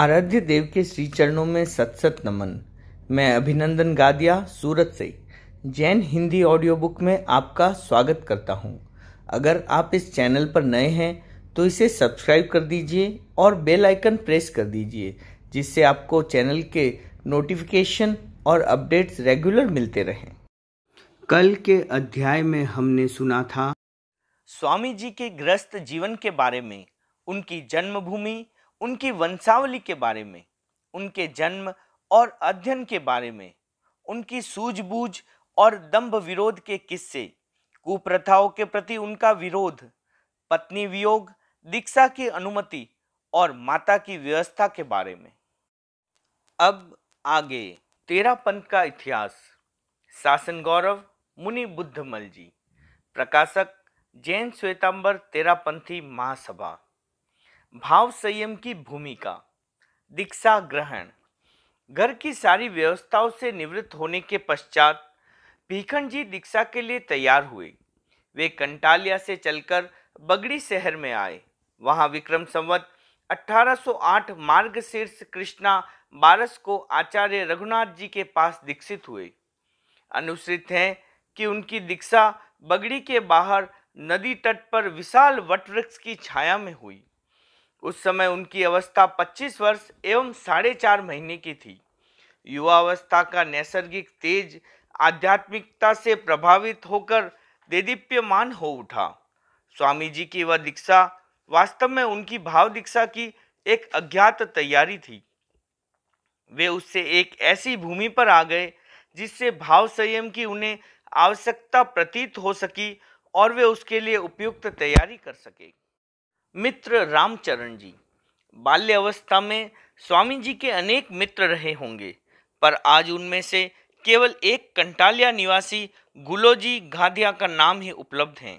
आराध्य देव के श्री चरणों में सत सत नमन मैं अभिनंदन गादिया सूरत से जैन हिंदी ऑडियो बुक में आपका स्वागत करता हूं। अगर आप इस चैनल पर नए हैं तो इसे सब्सक्राइब कर दीजिए और बेल आइकन प्रेस कर दीजिए जिससे आपको चैनल के नोटिफिकेशन और अपडेट्स रेगुलर मिलते रहें कल के अध्याय में हमने सुना था स्वामी जी के ग्रस्त जीवन के बारे में उनकी जन्मभूमि उनकी वंशावली के बारे में उनके जन्म और अध्ययन के बारे में उनकी सूझबूझ और दंभ विरोध के किस्से कुप्रथाओं के प्रति उनका विरोध पत्नी वियोग दीक्षा की अनुमति और माता की व्यवस्था के बारे में अब आगे तेरा पंथ का इतिहास शासन गौरव मुनि बुद्धमल जी प्रकाशक जैन श्वेतांबर तेरापंथी महासभा भाव संयम की भूमिका दीक्षा ग्रहण घर की सारी व्यवस्थाओं से निवृत्त होने के पश्चात भीखण जी दीक्षा के लिए तैयार हुए वे कंटालिया से चलकर बगड़ी शहर में आए वहां विक्रम संवत 1808 मार्ग शीर्ष कृष्णा बारस को आचार्य रघुनाथ जी के पास दीक्षित हुए अनुसृत हैं कि उनकी दीक्षा बगड़ी के बाहर नदी तट पर विशाल वटवृक्ष की छाया में हुई उस समय उनकी अवस्था 25 वर्ष एवं साढ़े चार महीने की थी युवावस्था का नैसर्गिक तेज आध्यात्मिकता से प्रभावित होकर देदीप्यमान हो उठा स्वामी जी की वह दीक्षा वास्तव में उनकी भाव दीक्षा की एक अज्ञात तैयारी थी वे उससे एक ऐसी भूमि पर आ गए जिससे भाव संयम की उन्हें आवश्यकता प्रतीत हो सकी और वे उसके लिए उपयुक्त तैयारी कर सके मित्र रामचरण जी बाल्यावस्था में स्वामी जी के अनेक मित्र रहे होंगे पर आज उनमें से केवल एक कंटालिया निवासी गुलोजी घाधिया का नाम ही उपलब्ध है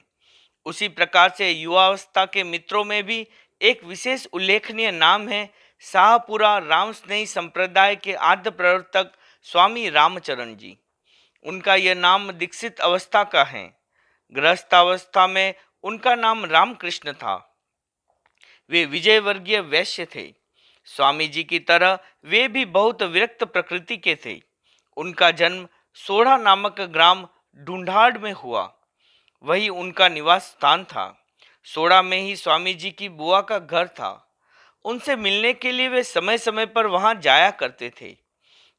उसी प्रकार से युवावस्था के मित्रों में भी एक विशेष उल्लेखनीय नाम है शाहपुरा रामस्नेही संप्रदाय के आद्य प्रवर्तक स्वामी रामचरण जी उनका यह नाम दीक्षित अवस्था का है गृहस्थावस्था में उनका नाम रामकृष्ण था वे विजय वर्गीय वैश्य थे स्वामी जी की तरह वे भी बहुत विरक्त प्रकृति के थे उनका जन्म सोढ़ा नामक ग्राम ढूंढाड़ में हुआ वही उनका निवास स्थान था सोड़ा में ही स्वामी जी की बुआ का घर था उनसे मिलने के लिए वे समय समय पर वहां जाया करते थे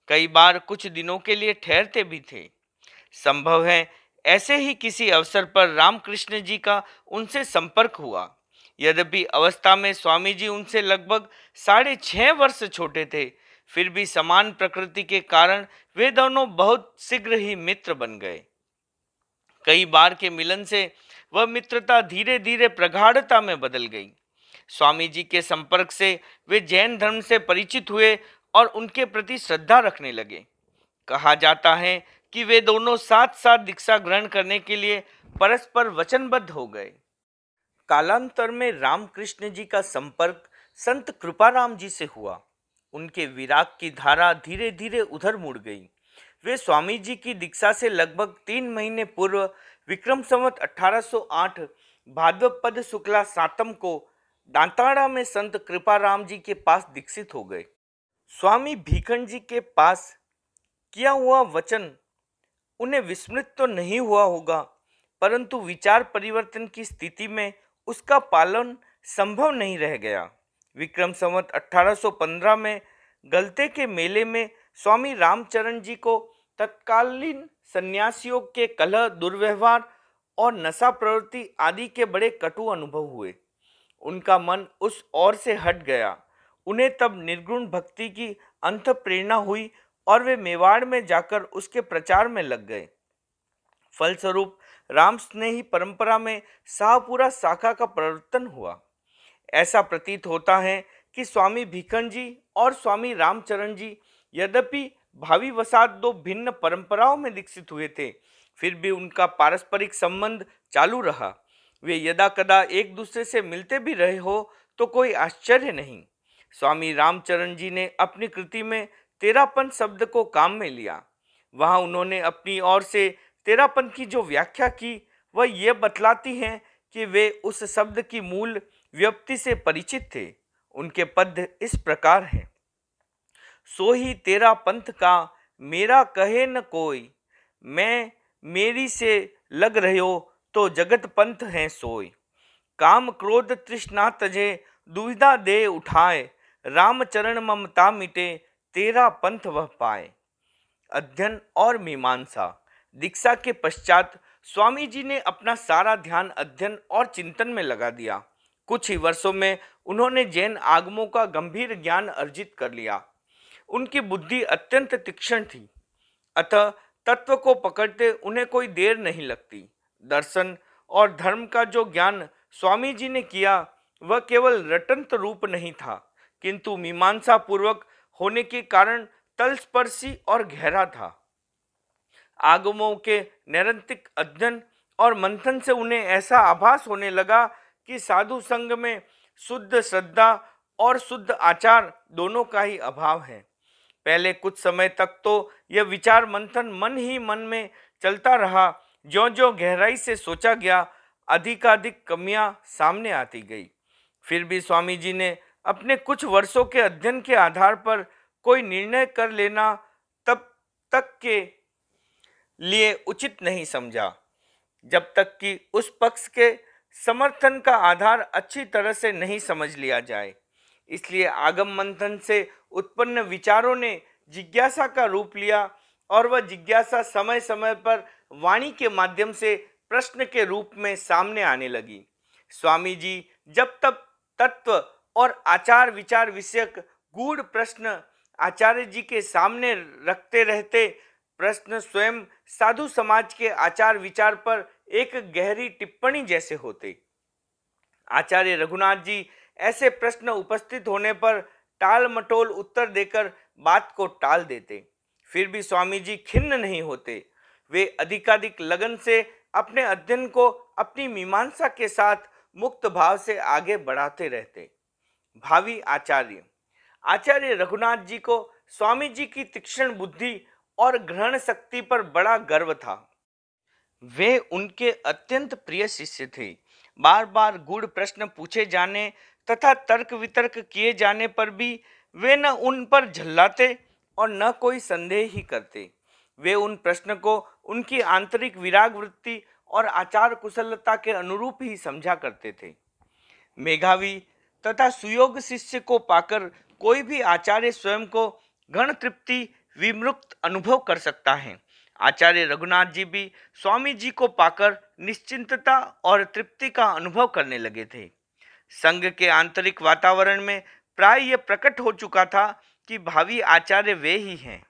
कई बार कुछ दिनों के लिए ठहरते भी थे संभव है ऐसे ही किसी अवसर पर रामकृष्ण जी का उनसे संपर्क हुआ यद्यपि अवस्था में स्वामी जी उनसे लगभग साढ़े छः वर्ष छोटे थे फिर भी समान प्रकृति के कारण वे दोनों बहुत शीघ्र ही मित्र बन गए कई बार के मिलन से वह मित्रता धीरे धीरे प्रगाढ़ता में बदल गई स्वामी जी के संपर्क से वे जैन धर्म से परिचित हुए और उनके प्रति श्रद्धा रखने लगे कहा जाता है कि वे दोनों साथ साथ दीक्षा ग्रहण करने के लिए परस्पर वचनबद्ध हो गए कालांतर में रामकृष्ण जी का संपर्क संत कृपाराम जी से हुआ उनके विराग की धारा धीरे धीरे उधर मुड़ गई वे स्वामी जी की दीक्षा से लगभग तीन महीने पूर्व विक्रम संवत 1808 भाद्रपद शुक्ला सातम को दांताड़ा में संत कृपाराम जी के पास दीक्षित हो गए स्वामी भीखण जी के पास किया हुआ वचन उन्हें विस्मृत तो नहीं हुआ होगा परंतु विचार परिवर्तन की स्थिति में उसका पालन संभव नहीं रह गया विक्रम संवत 1815 में गलते के मेले में स्वामी रामचरण जी को तत्कालीन सन्यासियों के कलह दुर्व्यवहार और नशा प्रवृत्ति आदि के बड़े कटु अनुभव हुए उनका मन उस ओर से हट गया उन्हें तब निर्गुण भक्ति की अंत प्रेरणा हुई और वे मेवाड़ में जाकर उसके प्रचार में लग गए फलस्वरूप राम स्नेही परंपरा में शाहपुरा शाखा का प्रवर्तन हुआ ऐसा प्रतीत होता है कि स्वामी भीखन जी और स्वामी रामचरण जी यद्यपि भावी वसात दो भिन्न परंपराओं में दीक्षित हुए थे फिर भी उनका पारस्परिक संबंध चालू रहा वे यदा कदा एक दूसरे से मिलते भी रहे हो तो कोई आश्चर्य नहीं स्वामी रामचरण जी ने अपनी कृति में तेरापन शब्द को काम में लिया वहाँ उन्होंने अपनी ओर से तेरापन की जो व्याख्या की वह ये बतलाती हैं कि वे उस शब्द की मूल व्यक्ति से परिचित थे उनके पद इस प्रकार हैं सो ही तेरा पंथ का मेरा कहे न कोई मैं मेरी से लग रहे तो जगत पंथ हैं सोई काम क्रोध तृष्णा तजे दुविधा दे उठाए रामचरण ममता मिटे तेरा पंथ वह पाए अध्ययन और मीमांसा दीक्षा के पश्चात स्वामी जी ने अपना सारा ध्यान अध्ययन और चिंतन में लगा दिया कुछ ही वर्षों में उन्होंने जैन आगमों का गंभीर ज्ञान अर्जित कर लिया उनकी बुद्धि अत्यंत तीक्ष्ण थी अतः तत्व को पकड़ते उन्हें कोई देर नहीं लगती दर्शन और धर्म का जो ज्ञान स्वामी जी ने किया वह केवल रटंत रूप नहीं था किंतु मीमांसा पूर्वक होने के कारण तलस्पर्शी और गहरा था आगमों के निरंतिक अध्ययन और मंथन से उन्हें ऐसा आभास होने लगा कि साधु संघ में शुद्ध श्रद्धा और शुद्ध आचार दोनों का ही अभाव है पहले कुछ समय तक तो यह विचार मंथन मन ही मन में चलता रहा ज्यो ज्यो गहराई से सोचा गया अधिकाधिक कमियां सामने आती गई फिर भी स्वामी जी ने अपने कुछ वर्षों के अध्ययन के आधार पर कोई निर्णय कर लेना तब तक के लिए उचित नहीं समझा जब तक कि उस पक्ष के समर्थन का आधार अच्छी तरह से नहीं समझ लिया जाए इसलिए आगम मंथन से उत्पन्न विचारों ने जिज्ञासा का रूप लिया और वह जिज्ञासा समय समय पर वाणी के माध्यम से प्रश्न के रूप में सामने आने लगी स्वामी जी जब तक तत्व और आचार विचार विषयक गूढ़ प्रश्न आचार्य जी के सामने रखते रहते प्रश्न स्वयं साधु समाज के आचार विचार पर एक गहरी टिप्पणी जैसे होते आचार्य रघुनाथ जी ऐसे प्रश्न उपस्थित होने पर टाल मटोल उत्तर देकर बात को टाल देते फिर भी स्वामी जी खिन्न नहीं होते वे अधिकाधिक लगन से अपने अध्ययन को अपनी मीमांसा के साथ मुक्त भाव से आगे बढ़ाते रहते भावी आचार्य आचार्य रघुनाथ जी को स्वामी जी की तीक्ष्ण बुद्धि और ग्रहण शक्ति पर बड़ा गर्व था वे उनके अत्यंत प्रिय शिष्य थे बार बार गुड़ प्रश्न पूछे जाने तथा तर्क वितर्क किए जाने पर भी वे न उन पर झल्लाते और न कोई संदेह ही करते वे उन प्रश्न को उनकी आंतरिक विराग वृत्ति और आचार कुशलता के अनुरूप ही समझा करते थे मेघावी तथा सुयोग शिष्य को पाकर कोई भी आचार्य स्वयं को घन तृप्ति विमुक्त अनुभव कर सकता है आचार्य रघुनाथ जी भी स्वामी जी को पाकर निश्चिंतता और तृप्ति का अनुभव करने लगे थे संघ के आंतरिक वातावरण में प्राय यह प्रकट हो चुका था कि भावी आचार्य वे ही हैं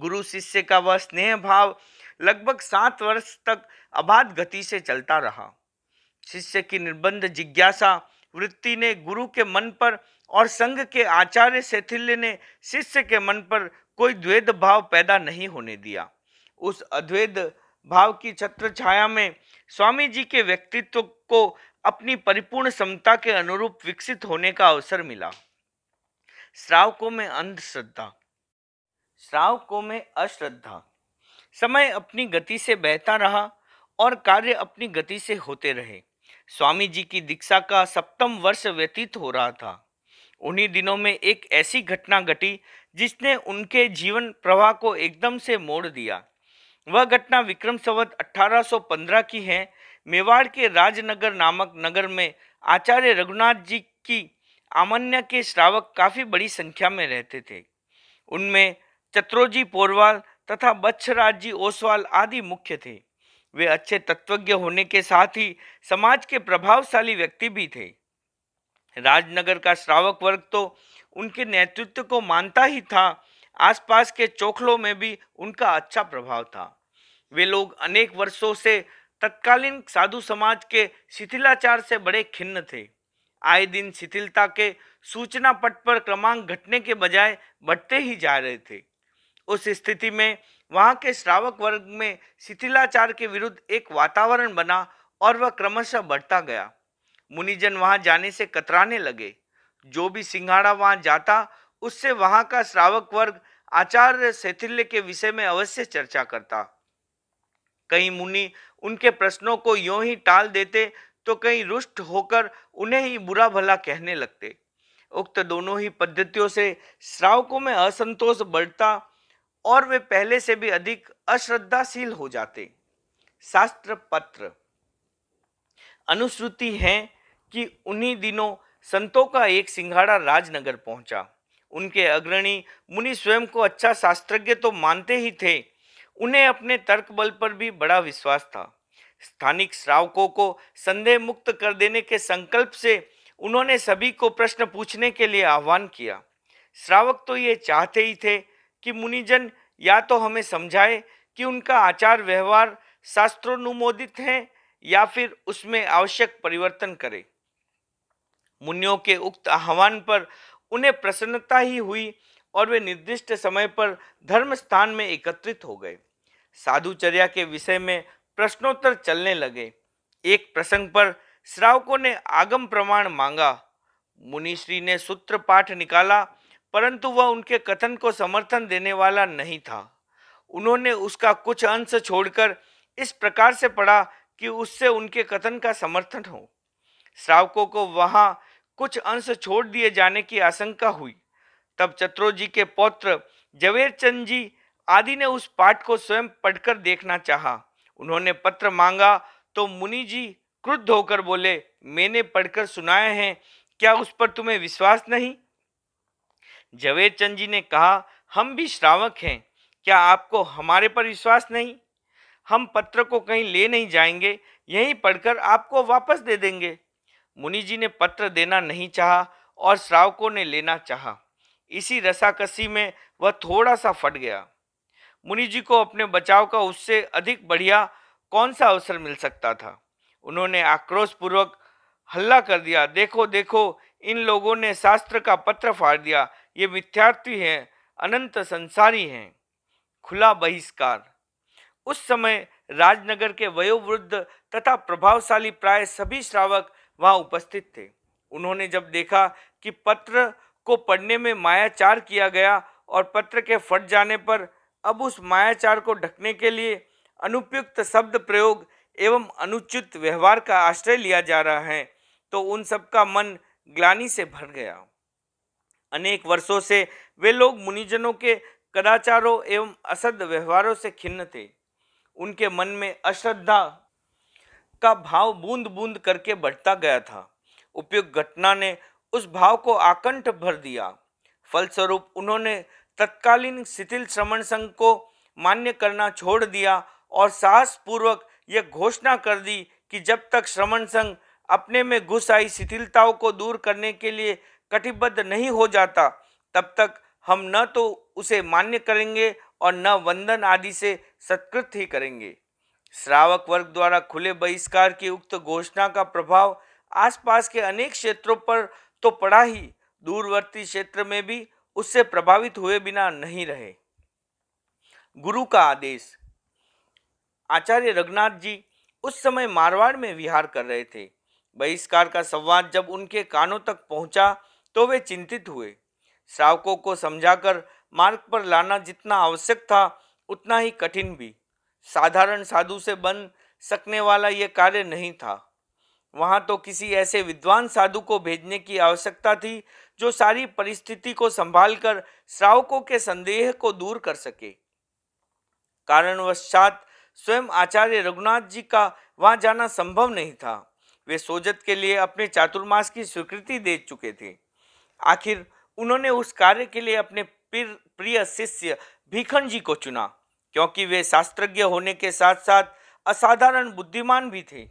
गुरु शिष्य का वह स्नेह भाव लगभग सात वर्ष तक अबाध गति से चलता रहा शिष्य की निर्बंध जिज्ञासा वृत्ति ने गुरु के मन पर और संघ के आचार्य शैथिल्य ने शिष्य के मन पर कोई द्वेद भाव पैदा नहीं होने दिया उस अद्वैध भाव की छत्र छाया में स्वामी जी के व्यक्तित्व को अपनी परिपूर्ण समता के अनुरूप विकसित होने का अवसर मिला श्रावकों में अंधश्रद्धा श्रावकों में अश्रद्धा समय अपनी गति से बहता रहा और कार्य अपनी गति से होते रहे स्वामी जी की दीक्षा का सप्तम वर्ष व्यतीत हो रहा था उन्हीं दिनों में एक ऐसी घटना घटी जिसने उनके जीवन प्रवाह को एकदम से मोड़ दिया वह घटना विक्रम संवत अठारह की है मेवाड़ के राजनगर नामक नगर में आचार्य रघुनाथ जी की आमन्य के श्रावक काफ़ी बड़ी संख्या में रहते थे उनमें चत्रोजी पोरवाल तथा बच्छराज जी ओसवाल आदि मुख्य थे वे अच्छे तत्वज्ञ होने के साथ ही समाज के प्रभावशाली व्यक्ति भी थे राजनगर का श्रावक वर्ग तो उनके नेतृत्व को मानता ही था आसपास के चोखलों में भी उनका अच्छा प्रभाव था वे लोग अनेक वर्षों से तत्कालीन साधु समाज के शिथिलाचार से बड़े खिन्न थे आए दिन शिथिलता के सूचना पट पर क्रमांक घटने के बजाय बढ़ते ही जा रहे थे उस स्थिति में वहाँ के श्रावक वर्ग में शिथिलाचार के विरुद्ध एक वातावरण बना और वह वा क्रमशः बढ़ता गया मुनिजन वहाँ जाने से कतराने लगे जो भी सिंघाड़ा वहां जाता उससे वहां का श्रावक वर्ग आचार्य शैथिल्य के विषय में अवश्य चर्चा करता कहीं मुनि उनके प्रश्नों को यों ही टाल देते तो कहीं रुष्ट होकर उन्हें ही बुरा भला कहने लगते उक्त दोनों ही पद्धतियों से श्रावकों में असंतोष बढ़ता और वे पहले से भी अधिक अश्रद्धाशील हो जाते शास्त्र पत्र अनुश्रुति है कि उन्हीं दिनों संतों का एक सिंघाड़ा राजनगर पहुंचा उनके अग्रणी मुनि स्वयं को अच्छा शास्त्रज्ञ तो मानते ही थे उन्हें अपने तर्क बल पर भी बड़ा विश्वास था स्थानिक श्रावकों को संदेह मुक्त कर देने के संकल्प से उन्होंने सभी को प्रश्न पूछने के लिए आह्वान किया श्रावक तो ये चाहते ही थे कि मुनिजन या तो हमें समझाए कि उनका आचार व्यवहार शास्त्रोनुमोदित है या फिर उसमें आवश्यक परिवर्तन करें मुनियों के उक्त आह्वान पर उन्हें प्रसन्नता ही हुई और वे निर्दिष्ट समय पर धर्म स्थान में एकत्रित हो गए साधुचर्या के विषय में प्रश्नोत्तर चलने लगे एक प्रसंग पर श्रावकों ने आगम प्रमाण मांगा मुनिश्री ने सूत्र पाठ निकाला परंतु वह उनके कथन को समर्थन देने वाला नहीं था उन्होंने उसका कुछ अंश छोड़कर इस प्रकार से पढ़ा कि उससे उनके कथन का समर्थन हो श्रावकों को वहाँ कुछ अंश छोड़ दिए जाने की आशंका हुई तब चत्रोजी के पौत्र जवेरचंद जी आदि ने उस पाठ को स्वयं पढ़कर देखना चाहा उन्होंने पत्र मांगा तो मुनि जी क्रुद्ध होकर बोले मैंने पढ़कर सुनाया है क्या उस पर तुम्हें विश्वास नहीं जवेरचंद जी ने कहा हम भी श्रावक हैं क्या आपको हमारे पर विश्वास नहीं हम पत्र को कहीं ले नहीं जाएंगे यहीं पढ़कर आपको वापस दे देंगे मुनि जी ने पत्र देना नहीं चाहा और श्रावकों ने लेना चाहा इसी रसाकसी में वह थोड़ा सा फट गया मुनि जी को अपने बचाव का उससे अधिक बढ़िया कौन सा अवसर मिल सकता था उन्होंने आक्रोशपूर्वक हल्ला कर दिया देखो देखो इन लोगों ने शास्त्र का पत्र फाड़ दिया ये मिथ्यार्थी हैं अनंत संसारी हैं खुला बहिष्कार उस समय राजनगर के वयोवृद्ध तथा प्रभावशाली प्राय सभी श्रावक वहाँ उपस्थित थे उन्होंने जब देखा कि पत्र को पढ़ने में मायाचार किया गया और पत्र के फट जाने पर अब उस मायाचार को ढकने के लिए अनुपयुक्त शब्द प्रयोग एवं अनुचित व्यवहार का आश्रय लिया जा रहा है तो उन सबका मन ग्लानी से भर गया अनेक वर्षों से वे लोग मुनिजनों के कदाचारों एवं असद व्यवहारों से खिन्न थे उनके मन में अश्रद्धा का भाव बूंद बूंद करके बढ़ता गया था उपयुक्त घटना ने उस भाव को आकंठ भर दिया फलस्वरूप उन्होंने तत्कालीन शिथिल श्रवण संघ को मान्य करना छोड़ दिया और साहसपूर्वक यह घोषणा कर दी कि जब तक श्रवण संघ अपने में घुस आई शिथिलताओं को दूर करने के लिए कटिबद्ध नहीं हो जाता तब तक हम न तो उसे मान्य करेंगे और न वंदन आदि से सत्कृत ही करेंगे श्रावक वर्ग द्वारा खुले बहिष्कार की उक्त घोषणा का प्रभाव आसपास के अनेक क्षेत्रों पर तो पड़ा ही दूरवर्ती क्षेत्र में भी उससे प्रभावित हुए बिना नहीं रहे गुरु का आदेश आचार्य रघुनाथ जी उस समय मारवाड़ में विहार कर रहे थे बहिष्कार का संवाद जब उनके कानों तक पहुंचा तो वे चिंतित हुए श्रावकों को समझाकर मार्ग पर लाना जितना आवश्यक था उतना ही कठिन भी साधारण साधु से बन सकने वाला ये कार्य नहीं था वहाँ तो किसी ऐसे विद्वान साधु को भेजने की आवश्यकता थी जो सारी परिस्थिति को संभालकर श्रावकों के संदेह को दूर कर सके कारणवशात स्वयं आचार्य रघुनाथ जी का वहाँ जाना संभव नहीं था वे सोजत के लिए अपने चातुर्मास की स्वीकृति दे चुके थे आखिर उन्होंने उस कार्य के लिए अपने प्रिय शिष्य भीखन जी को चुना क्योंकि वे शास्त्रज्ञ होने के साथ साथ असाधारण बुद्धिमान भी थे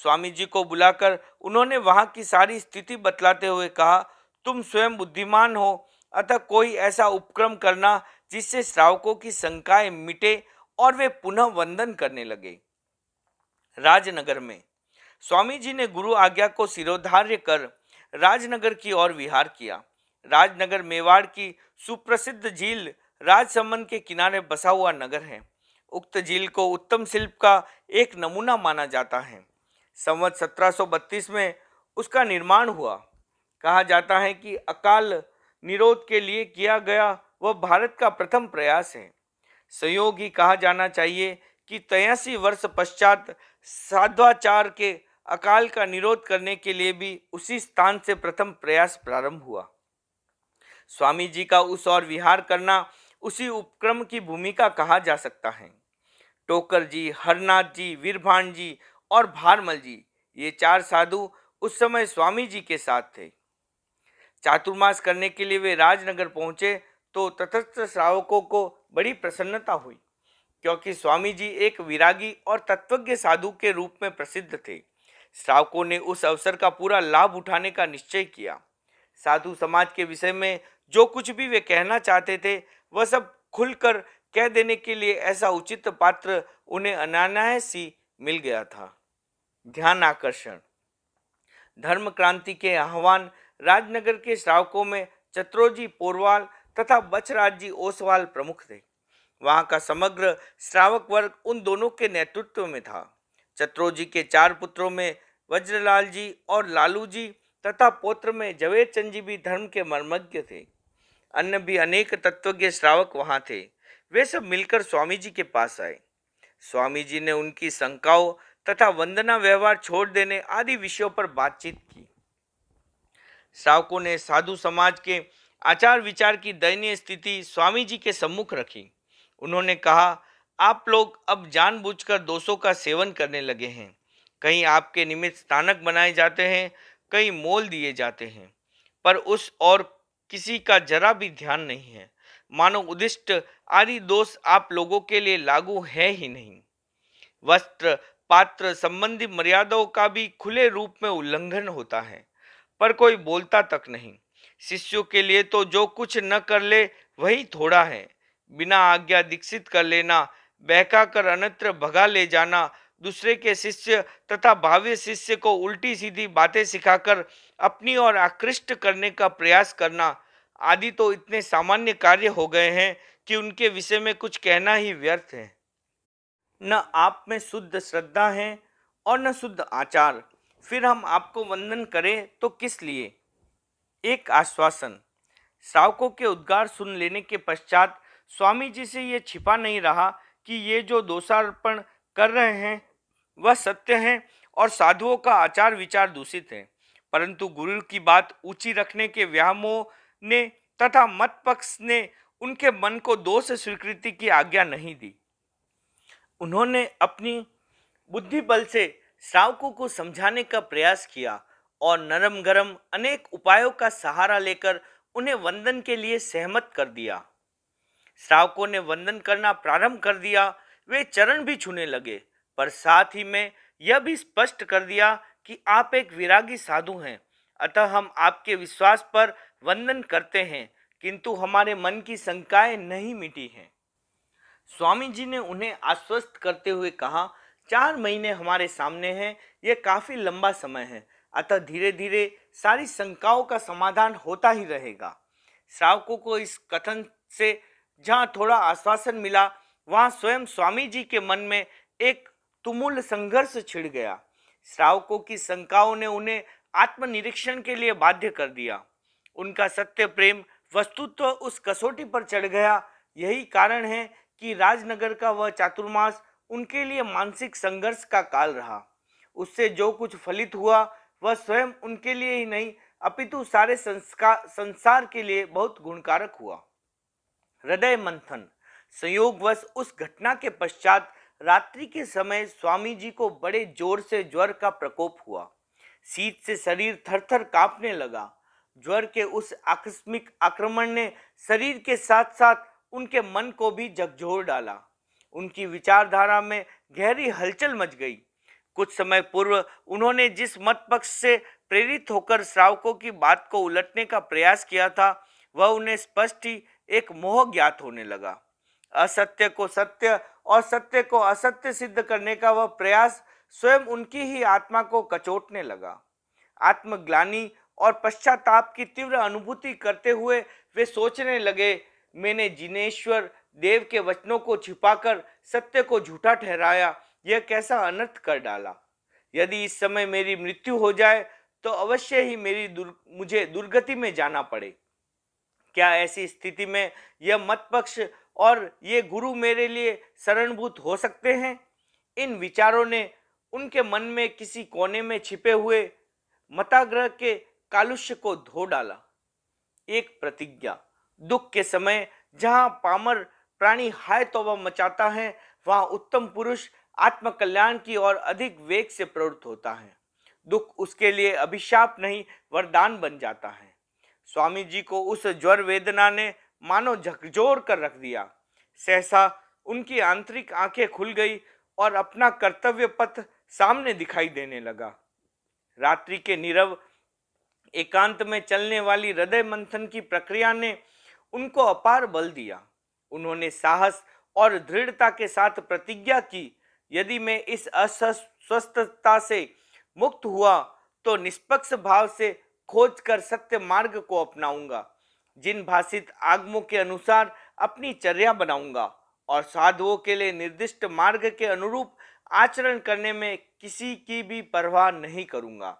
स्वामी जी को बुलाकर उन्होंने वहाँ की सारी स्थिति बतलाते हुए कहा तुम स्वयं बुद्धिमान हो अतः कोई ऐसा उपक्रम करना जिससे श्रावकों की शंकाएं मिटे और वे पुनः वंदन करने लगे राजनगर में स्वामी जी ने गुरु आज्ञा को सिरोधार्य कर राजनगर की ओर विहार किया राजनगर मेवाड़ की सुप्रसिद्ध झील राजसमंद के किनारे बसा हुआ नगर है उक्त झील को उत्तम शिल्प का एक नमूना माना जाता है संवत 1732 में उसका निर्माण हुआ कहा जाता है कि अकाल निरोध के लिए किया गया वह भारत का प्रथम प्रयास है संयोग ही कहा जाना चाहिए कि तयासी वर्ष पश्चात साध्वाचार के अकाल का निरोध करने के लिए भी उसी स्थान से प्रथम प्रयास प्रारंभ हुआ स्वामी जी का उस और विहार करना उसी उपक्रम की भूमिका कहा जा सकता है टोकर जी हरनाथ जी वीरभान जी और भारमल जी ये चार साधु उस समय स्वामी जी के साथ थे चातुर्मास करने के लिए वे राजनगर पहुंचे तो तथस्थ श्रावकों को बड़ी प्रसन्नता हुई क्योंकि स्वामी जी एक विरागी और तत्वज्ञ साधु के रूप में प्रसिद्ध थे श्रावकों ने उस अवसर का पूरा लाभ उठाने का निश्चय किया साधु समाज के विषय में जो कुछ भी वे कहना चाहते थे वह सब खुलकर कह देने के लिए ऐसा उचित पात्र उन्हें अनायास ही मिल गया था ध्यान आकर्षण धर्म क्रांति के आह्वान राजनगर के श्रावकों में चत्रोजी पोरवाल तथा बचराज जी ओसवाल प्रमुख थे वहाँ का समग्र श्रावक वर्ग उन दोनों के नेतृत्व में था चत्रोजी के चार पुत्रों में वज्रलाल जी और लालू जी तथा पौत्र में जवेद चंद जी भी धर्म के मर्मज्ञ थे अन्य भी अनेक तत्वज्ञ श्रावक वहाँ थे वे सब मिलकर स्वामी जी के पास आए स्वामी जी ने उनकी शंकाओं तथा वंदना व्यवहार छोड़ देने आदि विषयों पर बातचीत की श्रावकों ने साधु समाज के आचार विचार की दयनीय स्थिति स्वामी जी के सम्मुख रखी उन्होंने कहा आप लोग अब जानबूझकर दोषों का सेवन करने लगे हैं कहीं आपके निमित्त स्थानक बनाए जाते हैं कहीं मोल दिए जाते हैं पर उस और किसी का जरा भी ध्यान नहीं है मानो उदिष्ट आदि दोष आप लोगों के लिए लागू है ही नहीं वस्त्र पात्र संबंधी मर्यादाओं का भी खुले रूप में उल्लंघन होता है पर कोई बोलता तक नहीं शिष्यों के लिए तो जो कुछ न कर ले वही थोड़ा है बिना आज्ञा दीक्षित कर लेना बहका कर अनत्र भगा ले जाना दूसरे के शिष्य तथा भाव्य शिष्य को उल्टी सीधी बातें सिखाकर अपनी ओर आकृष्ट करने का प्रयास करना आदि तो इतने सामान्य कार्य हो गए हैं कि उनके विषय में कुछ कहना ही व्यर्थ है न आप में शुद्ध श्रद्धा है और न शुद्ध आचार फिर हम आपको वंदन करें तो किस लिए एक आश्वासन श्रावकों के उद्गार सुन लेने के पश्चात स्वामी जी से ये छिपा नहीं रहा कि ये जो दोषार्पण कर रहे हैं वह सत्य है और साधुओं का आचार विचार दूषित है परंतु गुरु की बात ऊंची रखने के व्यामोह ने तथा मत पक्ष ने उनके मन को दोष स्वीकृति की आज्ञा नहीं दी उन्होंने अपनी बुद्धि बल से श्रावकों को समझाने का प्रयास किया और नरम गरम अनेक उपायों का सहारा लेकर उन्हें वंदन के लिए सहमत कर दिया श्रावकों ने वंदन करना प्रारंभ कर दिया वे चरण भी छूने लगे पर साथ ही में यह भी स्पष्ट कर दिया कि आप एक विरागी साधु हैं अतः हम आपके विश्वास पर वंदन करते हैं किंतु हमारे मन की शंकाएं नहीं मिटी हैं स्वामी जी ने उन्हें आश्वस्त करते हुए कहा चार महीने हमारे सामने हैं यह काफ़ी लंबा समय है अतः धीरे धीरे सारी शंकाओं का समाधान होता ही रहेगा श्रावकों को इस कथन से जहाँ थोड़ा आश्वासन मिला वहाँ स्वयं स्वामी जी के मन में एक तुमुल संघर्ष छिड़ गया श्रावकों की शंकाओं ने उन्हें आत्मनिरीक्षण के लिए बाध्य कर दिया उनका सत्य प्रेम वस्तुत्व तो उस कसौटी पर चढ़ गया यही कारण है कि राजनगर का वह चातुर्मास उनके लिए मानसिक संघर्ष का काल रहा उससे जो कुछ फलित हुआ वह स्वयं उनके लिए ही नहीं अपितु सारे संसार के लिए बहुत गुणकारक हुआ हृदय मंथन संयोगवश उस घटना के पश्चात रात्रि के समय स्वामी जी को बड़े जोर से ज्वर का प्रकोप हुआ शीत से शरीर थरथर कांपने लगा ज्वर के उस आकस्मिक आक्रमण ने शरीर के साथ साथ उनके मन को भी झकझोर डाला उनकी विचारधारा में गहरी हलचल मच गई कुछ समय पूर्व उन्होंने जिस मत पक्ष से प्रेरित होकर श्रावकों की बात को उलटने का प्रयास किया था वह उन्हें स्पष्ट ही एक मोह ज्ञात होने लगा असत्य को सत्य और सत्य को असत्य सिद्ध करने का वह प्रयास स्वयं उनकी ही आत्मा को कचोटने लगा आत्मग्लानी और पश्चाताप की तीव्र अनुभूति करते हुए वे सोचने लगे मैंने जिनेश्वर देव के वचनों को छिपाकर सत्य को झूठा ठहराया यह कैसा अनर्थ कर डाला यदि इस समय मेरी मृत्यु हो जाए तो अवश्य ही मेरी दुर, मुझे दुर्गति में जाना पड़े क्या ऐसी स्थिति में यह मत पक्ष और ये गुरु मेरे लिए शरणभूत हो सकते हैं इन विचारों ने उनके मन में किसी कोने में छिपे हुए मताग्रह के कालुष्य को धो डाला एक प्रतिज्ञा दुख के समय जहाँ पामर प्राणी हाय तोबा मचाता है वहाँ उत्तम पुरुष आत्मकल्याण की ओर अधिक वेग से प्रवृत्त होता है दुख उसके लिए अभिशाप नहीं वरदान बन जाता है स्वामी जी को उस ज्वर वेदना ने मानो झकझोर कर रख दिया सहसा उनकी आंतरिक आंखें खुल गई और अपना कर्तव्य पथ सामने दिखाई देने लगा रात्रि के नीरव एकांत में चलने वाली हृदय मंथन की प्रक्रिया ने उनको अपार बल दिया उन्होंने साहस और दृढ़ता के साथ प्रतिज्ञा की यदि मैं इस अस्वस्थता से मुक्त हुआ तो निष्पक्ष भाव से खोज कर सत्य मार्ग को अपनाऊंगा जिन भाषित आगमों के अनुसार अपनी चर्या बनाऊंगा और साधुओं के लिए निर्दिष्ट मार्ग के अनुरूप आचरण करने में किसी की भी परवाह नहीं करूंगा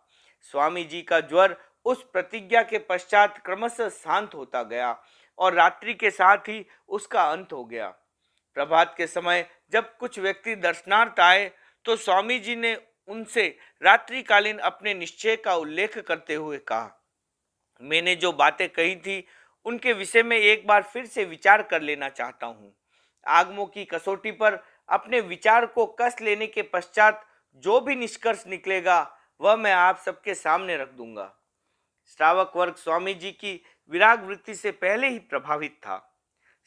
स्वामी जी का ज्वर उस प्रतिज्ञा के पश्चात क्रमशः शांत होता गया और रात्रि के साथ ही उसका अंत हो गया प्रभात के समय जब कुछ व्यक्ति दर्शनार्थ आए तो स्वामी जी ने उनसे रात्रिकालीन अपने निश्चय का उल्लेख करते हुए कहा मैंने जो बातें कही थी उनके विषय में एक बार फिर से विचार कर लेना चाहता हूँ आगमों की कसौटी पर अपने विचार को कस लेने के पश्चात जो भी निष्कर्ष निकलेगा वह मैं आप सबके सामने रख दूंगा श्रावक वर्ग स्वामी जी की विराग वृत्ति से पहले ही प्रभावित था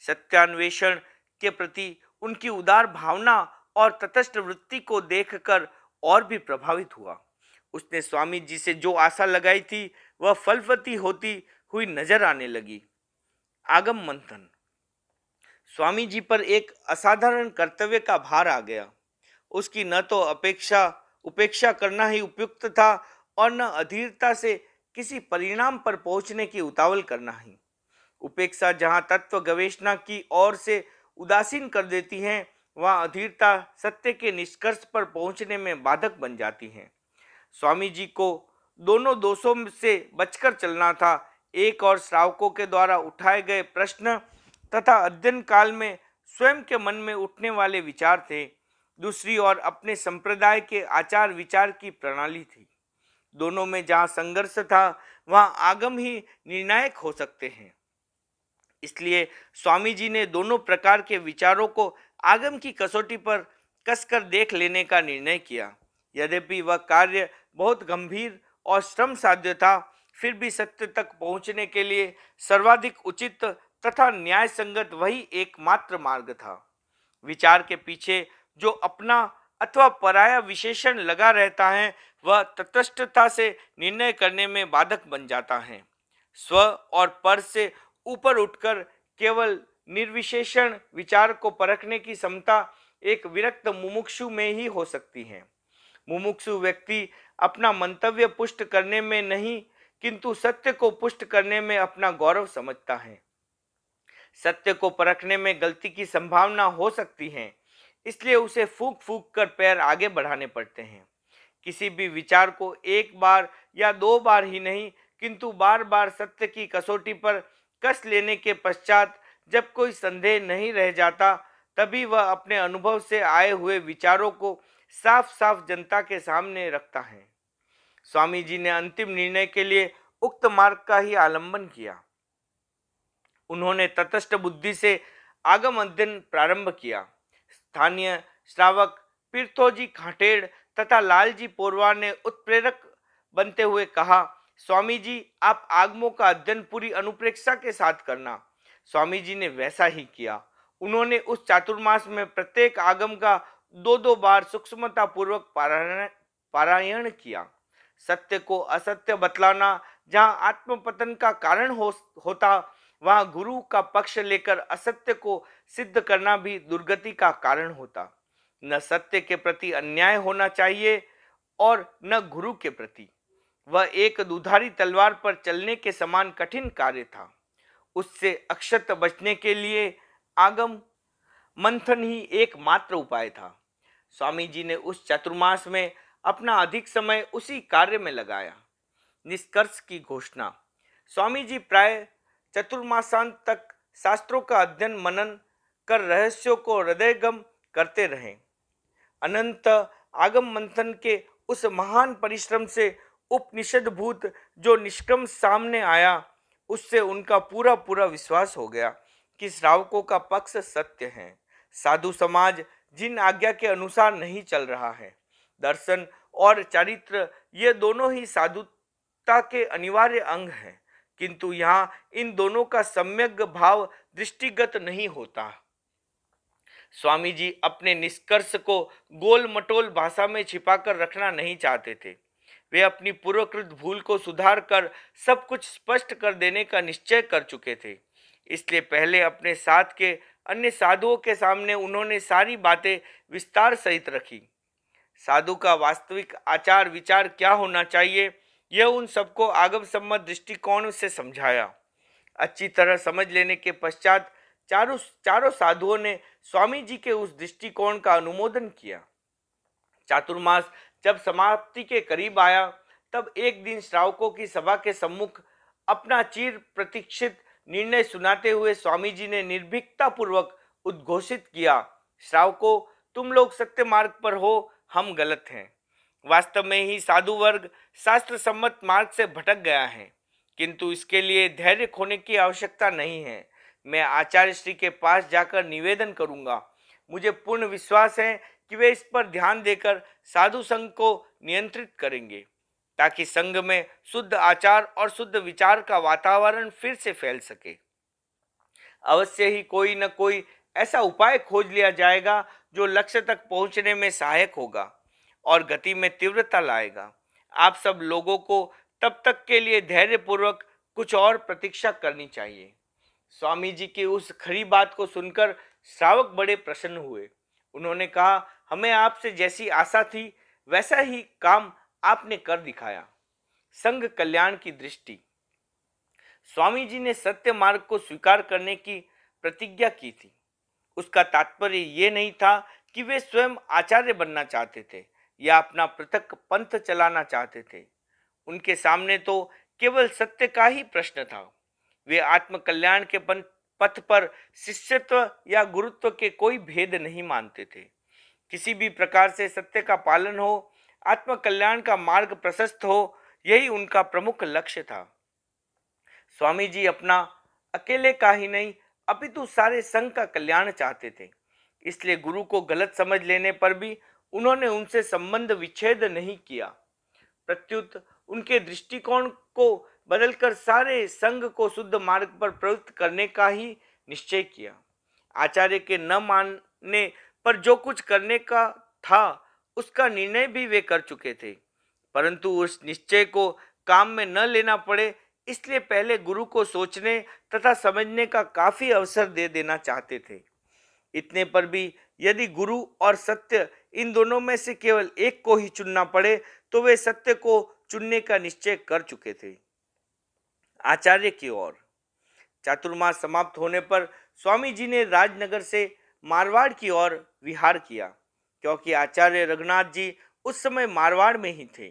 सत्यान्वेषण के प्रति उनकी उदार भावना और तटस्थ वृत्ति को देखकर और भी प्रभावित हुआ उसने स्वामी जी से जो आशा लगाई थी वह फलवती होती हुई नजर आने लगी आगम मंथन स्वामी जी पर एक असाधारण कर्तव्य का भार आ गया उसकी न तो अपेक्षा उपेक्षा करना ही उपयुक्त था और न अधीरता से किसी परिणाम पर पहुंचने की उतावल करना ही उपेक्षा जहां तत्व गवेषणा की ओर से उदासीन कर देती है वहां अधीरता सत्य के निष्कर्ष पर पहुंचने में बाधक बन जाती है स्वामी जी को दोनों दोषों से बचकर चलना था एक और श्रावकों के द्वारा उठाए गए प्रश्न तथा अध्ययन काल में स्वयं के मन में उठने वाले विचार थे दूसरी ओर अपने संप्रदाय के आचार विचार की प्रणाली थी दोनों में जहाँ संघर्ष था वहाँ आगम ही निर्णायक हो सकते हैं इसलिए स्वामी जी ने दोनों प्रकार के विचारों को आगम की कसौटी पर कसकर देख लेने का निर्णय किया यद्यपि वह कार्य बहुत गंभीर और श्रम साध्य था फिर भी सत्य तक पहुंचने के लिए सर्वाधिक उचित तथा न्याय संगत वही एकमात्र मार्ग था विचार के पीछे जो अपना अथवा पराया विशेषण लगा रहता है वह तटस्थता से निर्णय करने में बाधक बन जाता है स्व और पर से ऊपर उठकर केवल निर्विशेषण विचार को परखने की क्षमता एक विरक्त मुमुक्षु में ही हो सकती है मुमुक्षु व्यक्ति अपना मंतव्य पुष्ट करने में नहीं किंतु सत्य को पुष्ट करने में अपना गौरव समझता है सत्य को परखने में गलती की संभावना हो सकती है इसलिए उसे फूक फूक कर पैर आगे बढ़ाने पड़ते हैं किसी भी विचार को एक बार या दो बार ही नहीं किंतु बार बार सत्य की कसौटी पर कस लेने के पश्चात जब कोई संदेह नहीं रह जाता तभी वह अपने अनुभव से आए हुए विचारों को साफ साफ जनता के सामने रखता है स्वामी जी ने अंतिम निर्णय के लिए उक्त मार्ग का ही आलंबन किया उन्होंने तटस्थ बुद्धि से आगम अध्ययन प्रारंभ किया स्थानीय श्रावक पीर्थोजी खाटेड़ तथा लालजी पोरवार ने उत्प्रेरक बनते हुए कहा स्वामी जी आप आगमों का अध्ययन पूरी अनुप्रेक्षा के साथ करना स्वामी जी ने वैसा ही किया उन्होंने उस चातुर्मास में प्रत्येक आगम का दो दो बार सूक्ष्मता पूर्वक पारायण पारायण किया सत्य को असत्य बतलाना जहाँ आत्मपतन का कारण हो होता वहाँ गुरु का पक्ष लेकर असत्य को सिद्ध करना भी दुर्गति का कारण होता न सत्य के प्रति अन्याय होना चाहिए और न गुरु के प्रति वह एक दुधारी तलवार पर चलने के समान कठिन कार्य था उससे अक्षत बचने के लिए आगम मंथन ही एकमात्र उपाय था स्वामी जी ने उस चतुर्मास में अपना अधिक समय उसी कार्य में लगाया निष्कर्ष की घोषणा स्वामी जी प्राय चतुर्मासांत तक शास्त्रों का अध्ययन मनन कर रहस्यों को हृदयगम करते रहे अनंत आगम मंथन के उस महान परिश्रम से उपनिषद भूत जो निष्क्रम सामने आया उससे उनका पूरा पूरा विश्वास हो गया कि श्रावकों का पक्ष सत्य है साधु समाज जिन आज्ञा के अनुसार नहीं चल रहा है दर्शन और चरित्र ये दोनों ही साधुता के अनिवार्य अंग हैं किंतु यहाँ इन दोनों का सम्यक भाव दृष्टिगत नहीं होता स्वामी जी अपने निष्कर्ष को गोल मटोल भाषा में छिपाकर रखना नहीं चाहते थे वे अपनी पूर्वकृत भूल को सुधार कर सब कुछ स्पष्ट कर देने का निश्चय कर चुके थे इसलिए पहले अपने साथ के अन्य साधुओं के सामने उन्होंने सारी बातें विस्तार सहित रखी साधु का वास्तविक आचार विचार क्या होना चाहिए यह उन सबको आगम सम्मत दृष्टिकोण से समझाया अच्छी तरह समझ लेने के पश्चात चारों चारों साधुओं ने स्वामी जी के उस दृष्टिकोण का अनुमोदन किया चातुर्मास जब समाप्ति के करीब आया तब एक दिन श्रावकों की सभा के सम्मुख अपना चीर प्रतीक्षित निर्णय सुनाते हुए स्वामी जी ने निर्भीकता पूर्वक उद्घोषित किया श्रावकों तुम लोग सत्य मार्ग पर हो हम गलत हैं वास्तव में ही साधु वर्ग शास्त्र सम्मत मार्ग से भटक गया है किंतु इसके लिए धैर्य खोने की आवश्यकता नहीं है मैं आचार्य श्री के पास जाकर निवेदन करूंगा मुझे पूर्ण विश्वास है कि वे इस पर ध्यान देकर साधु संघ को नियंत्रित करेंगे ताकि संघ में शुद्ध आचार और शुद्ध विचार का वातावरण फिर से फैल सके अवश्य ही कोई न कोई ऐसा उपाय खोज लिया जाएगा जो लक्ष्य तक पहुंचने में सहायक होगा और गति में तीव्रता लाएगा आप सब लोगों को तब तक के लिए धैर्यपूर्वक कुछ और प्रतीक्षा करनी चाहिए स्वामी जी की उस खरी बात को सुनकर श्रावक बड़े प्रसन्न हुए उन्होंने कहा हमें आपसे जैसी आशा थी वैसा ही काम आपने कर दिखाया संघ कल्याण की दृष्टि स्वामी जी ने सत्य मार्ग को स्वीकार करने की प्रतिज्ञा की थी उसका तात्पर्य ये नहीं था कि वे स्वयं आचार्य बनना चाहते थे या अपना पृथक पंथ चलाना चाहते थे उनके सामने तो केवल सत्य का ही प्रश्न था वे आत्मकल्याण के पथ पर शिष्यत्व या गुरुत्व के कोई भेद नहीं मानते थे किसी भी प्रकार से सत्य का पालन हो आत्मकल्याण का मार्ग प्रशस्त हो यही उनका प्रमुख लक्ष्य था स्वामी जी अपना अकेले का ही नहीं अपितु तो सारे संघ का कल्याण चाहते थे इसलिए गुरु को गलत समझ लेने पर भी उन्होंने उनसे संबंध विच्छेद नहीं किया प्रत्युत उनके दृष्टिकोण को बदलकर सारे संघ को शुद्ध मार्ग पर प्रवृत्त करने का ही निश्चय किया आचार्य के न मानने पर जो कुछ करने का था उसका निर्णय भी वे कर चुके थे परंतु उस निश्चय को काम में न लेना पड़े इसलिए पहले गुरु को सोचने तथा समझने का काफ़ी अवसर दे देना चाहते थे इतने पर भी यदि गुरु और सत्य इन दोनों में से केवल एक को ही चुनना पड़े तो वे सत्य को चुनने का निश्चय कर चुके थे आचार्य की ओर चातुर्मास समाप्त होने पर स्वामी जी ने राजनगर से मारवाड़ की ओर विहार किया क्योंकि आचार्य रघुनाथ जी उस समय मारवाड़ में ही थे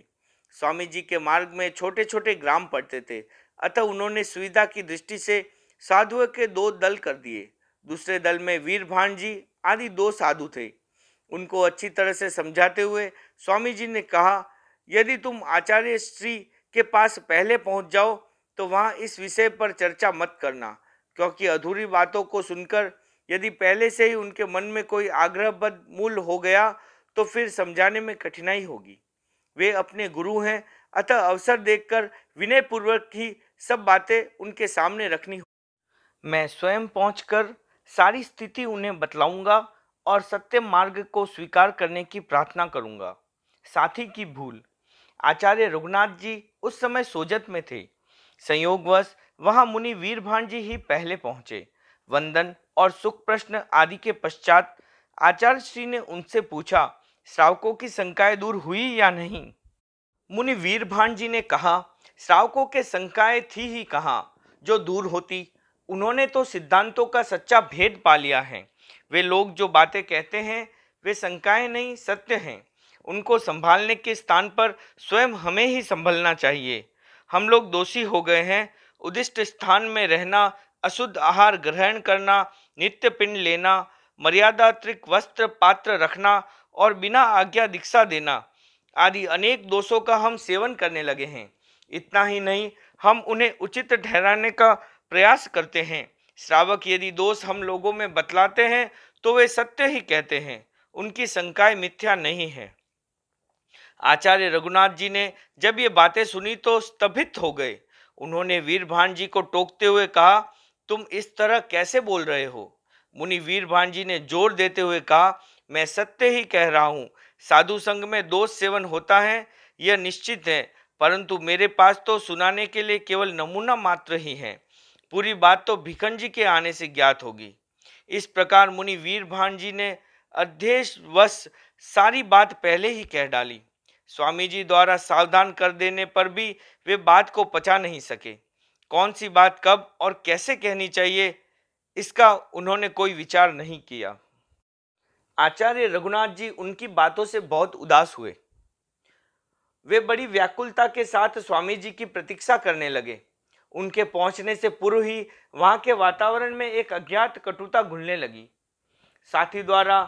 स्वामी जी के मार्ग में छोटे छोटे ग्राम पड़ते थे अतः उन्होंने सुविधा की दृष्टि से साधुओं के दो दल कर दिए दूसरे दल में वीर भान जी आदि दो साधु थे उनको अच्छी तरह से समझाते हुए स्वामी जी ने कहा यदि तुम आचार्य श्री के पास पहले पहुंच जाओ तो वहां इस विषय पर चर्चा मत करना क्योंकि अधूरी बातों को सुनकर यदि पहले से ही उनके मन में कोई आग्रहबद्ध मूल हो गया तो फिर समझाने में कठिनाई होगी वे अपने गुरु हैं अतः अवसर देखकर विनयपूर्वक ही सब बातें उनके सामने रखनी हो मैं स्वयं पहुंचकर सारी स्थिति उन्हें बतलाऊंगा और सत्य मार्ग को स्वीकार करने की प्रार्थना करूंगा साथी की भूल आचार्य रघुनाथ जी उस समय सोजत में थे संयोगवश वहां मुनि वीरभान जी ही पहले पहुंचे वंदन और सुख प्रश्न आदि के पश्चात आचार्य श्री ने उनसे पूछा श्रावकों की शंकाएं दूर हुई या नहीं मुनि वीरभान जी ने कहा श्रावकों के शंकाएं थी ही कहाँ जो दूर होती उन्होंने तो सिद्धांतों का सच्चा भेद पा लिया है वे लोग जो बातें कहते हैं वे शंकाएं नहीं सत्य हैं उनको संभालने के स्थान पर स्वयं हमें ही संभलना चाहिए हम लोग दोषी हो गए हैं उदिष्ट स्थान में रहना अशुद्ध आहार ग्रहण करना नित्य पिंड लेना मर्यादात्रिक वस्त्र पात्र रखना और बिना आज्ञा दीक्षा देना आदि अनेक दोषों का हम सेवन करने लगे हैं इतना ही नहीं हम उन्हें उचित ठहराने का प्रयास करते हैं श्रावक यदि दोष हम लोगों में बतलाते हैं तो वे सत्य ही कहते हैं उनकी शंकाय मिथ्या नहीं है आचार्य रघुनाथ जी ने जब ये बातें सुनी तो स्तभित हो गए उन्होंने वीरभान जी को टोकते हुए कहा तुम इस तरह कैसे बोल रहे हो मुनि वीरभान जी ने जोर देते हुए कहा मैं सत्य ही कह रहा हूँ साधु संघ में दोष सेवन होता है यह निश्चित है परंतु मेरे पास तो सुनाने के लिए केवल नमूना मात्र ही है पूरी बात तो जी के आने से ज्ञात होगी इस प्रकार मुनि वीरभान जी ने अध्यक्षवश सारी बात पहले ही कह डाली स्वामी जी द्वारा सावधान कर देने पर भी वे बात को पचा नहीं सके कौन सी बात कब और कैसे कहनी चाहिए इसका उन्होंने कोई विचार नहीं किया आचार्य रघुनाथ जी उनकी बातों से बहुत उदास हुए वे बड़ी व्याकुलता के साथ स्वामी जी की प्रतीक्षा करने लगे उनके पहुंचने से पूर्व ही वहां के वातावरण में एक अज्ञात कटुता घुलने लगी साथी द्वारा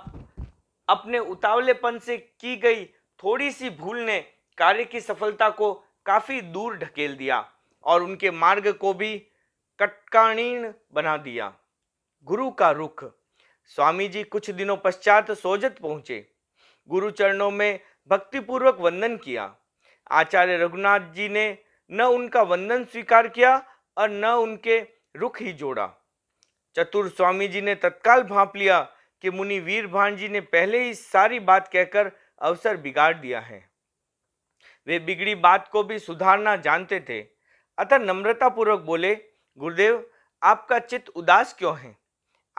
अपने उतावलेपन से की गई थोड़ी सी भूल ने कार्य की सफलता को काफ़ी दूर ढकेल दिया और उनके मार्ग को भी कटकाणीण बना दिया गुरु का रुख स्वामी जी कुछ दिनों पश्चात सोजत पहुंचे गुरु चरणों में भक्तिपूर्वक वंदन किया आचार्य रघुनाथ जी ने न उनका वंदन स्वीकार किया और न उनके रुख ही जोड़ा चतुर स्वामी जी ने तत्काल भाप लिया कि मुनि वीर भान जी ने पहले ही सारी बात कहकर अवसर बिगाड़ दिया है वे बिगड़ी बात को भी सुधारना जानते थे अतः नम्रतापूर्वक बोले गुरुदेव आपका चित्त उदास क्यों है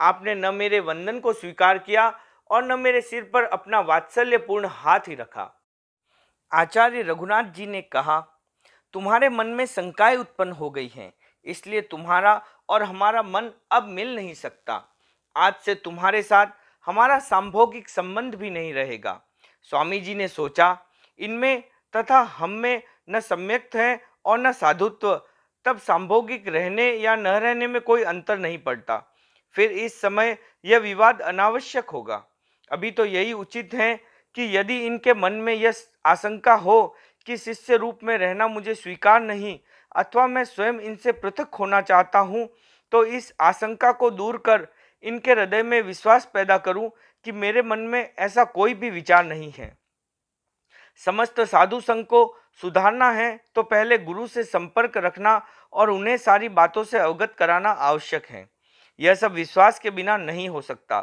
आपने न मेरे वंदन को स्वीकार किया और न मेरे सिर पर अपना वात्सल्यपूर्ण हाथ ही रखा आचार्य रघुनाथ जी ने कहा तुम्हारे मन में शंकाएं उत्पन्न हो गई हैं इसलिए तुम्हारा और हमारा मन अब मिल नहीं सकता आज से तुम्हारे साथ हमारा सांभोगिक संबंध भी नहीं रहेगा स्वामी जी ने सोचा इनमें तथा हम में न सम्यक्त है और न साधुत्व तब सांभोगिक रहने या न रहने में कोई अंतर नहीं पड़ता फिर इस समय यह विवाद अनावश्यक होगा अभी तो यही उचित है कि यदि इनके मन में यह आशंका हो कि शिष्य रूप में रहना मुझे स्वीकार नहीं अथवा मैं स्वयं इनसे पृथक होना चाहता हूँ तो इस आशंका को दूर कर इनके हृदय में विश्वास पैदा करूं कि मेरे मन में ऐसा कोई भी विचार नहीं है समस्त साधु संघ को सुधारना है तो पहले गुरु से संपर्क रखना और उन्हें सारी बातों से अवगत कराना आवश्यक है यह सब विश्वास के बिना नहीं हो सकता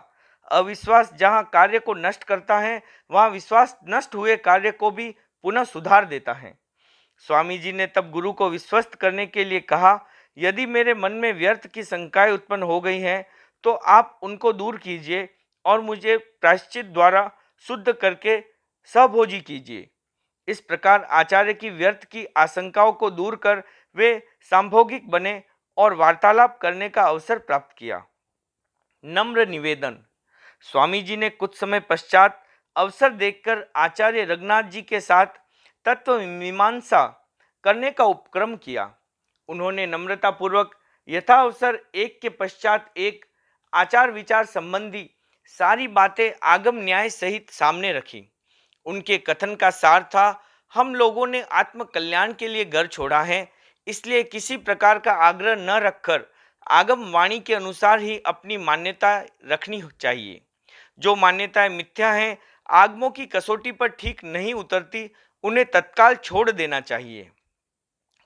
अविश्वास जहाँ कार्य को नष्ट करता है वहाँ विश्वास नष्ट हुए कार्य को भी पुनः सुधार देता है स्वामी जी ने तब गुरु को विश्वस्त करने के लिए कहा यदि मेरे मन में व्यर्थ की शंकाएं उत्पन्न हो गई हैं तो आप उनको दूर कीजिए और मुझे प्राश्चित द्वारा शुद्ध करके सहभोजी कीजिए इस प्रकार आचार्य की व्यर्थ की आशंकाओं को दूर कर वे सांभोगिक बने और वार्तालाप करने का अवसर प्राप्त किया नम्र निवेदन स्वामी जी ने कुछ समय पश्चात अवसर देखकर आचार्य रघुनाथ जी के साथ तत्व मीमांसा करने का उपक्रम किया उन्होंने नम्रतापूर्वक अवसर एक के पश्चात एक आचार विचार संबंधी सारी बातें आगम न्याय सहित सामने रखी उनके कथन का सार था हम लोगों ने आत्म कल्याण के लिए घर छोड़ा है इसलिए किसी प्रकार का आग्रह न रखकर आगम वाणी के अनुसार ही अपनी मान्यता रखनी चाहिए जो मान्यताएं मिथ्या हैं आगमों की कसौटी पर ठीक नहीं उतरती उन्हें तत्काल छोड़ देना चाहिए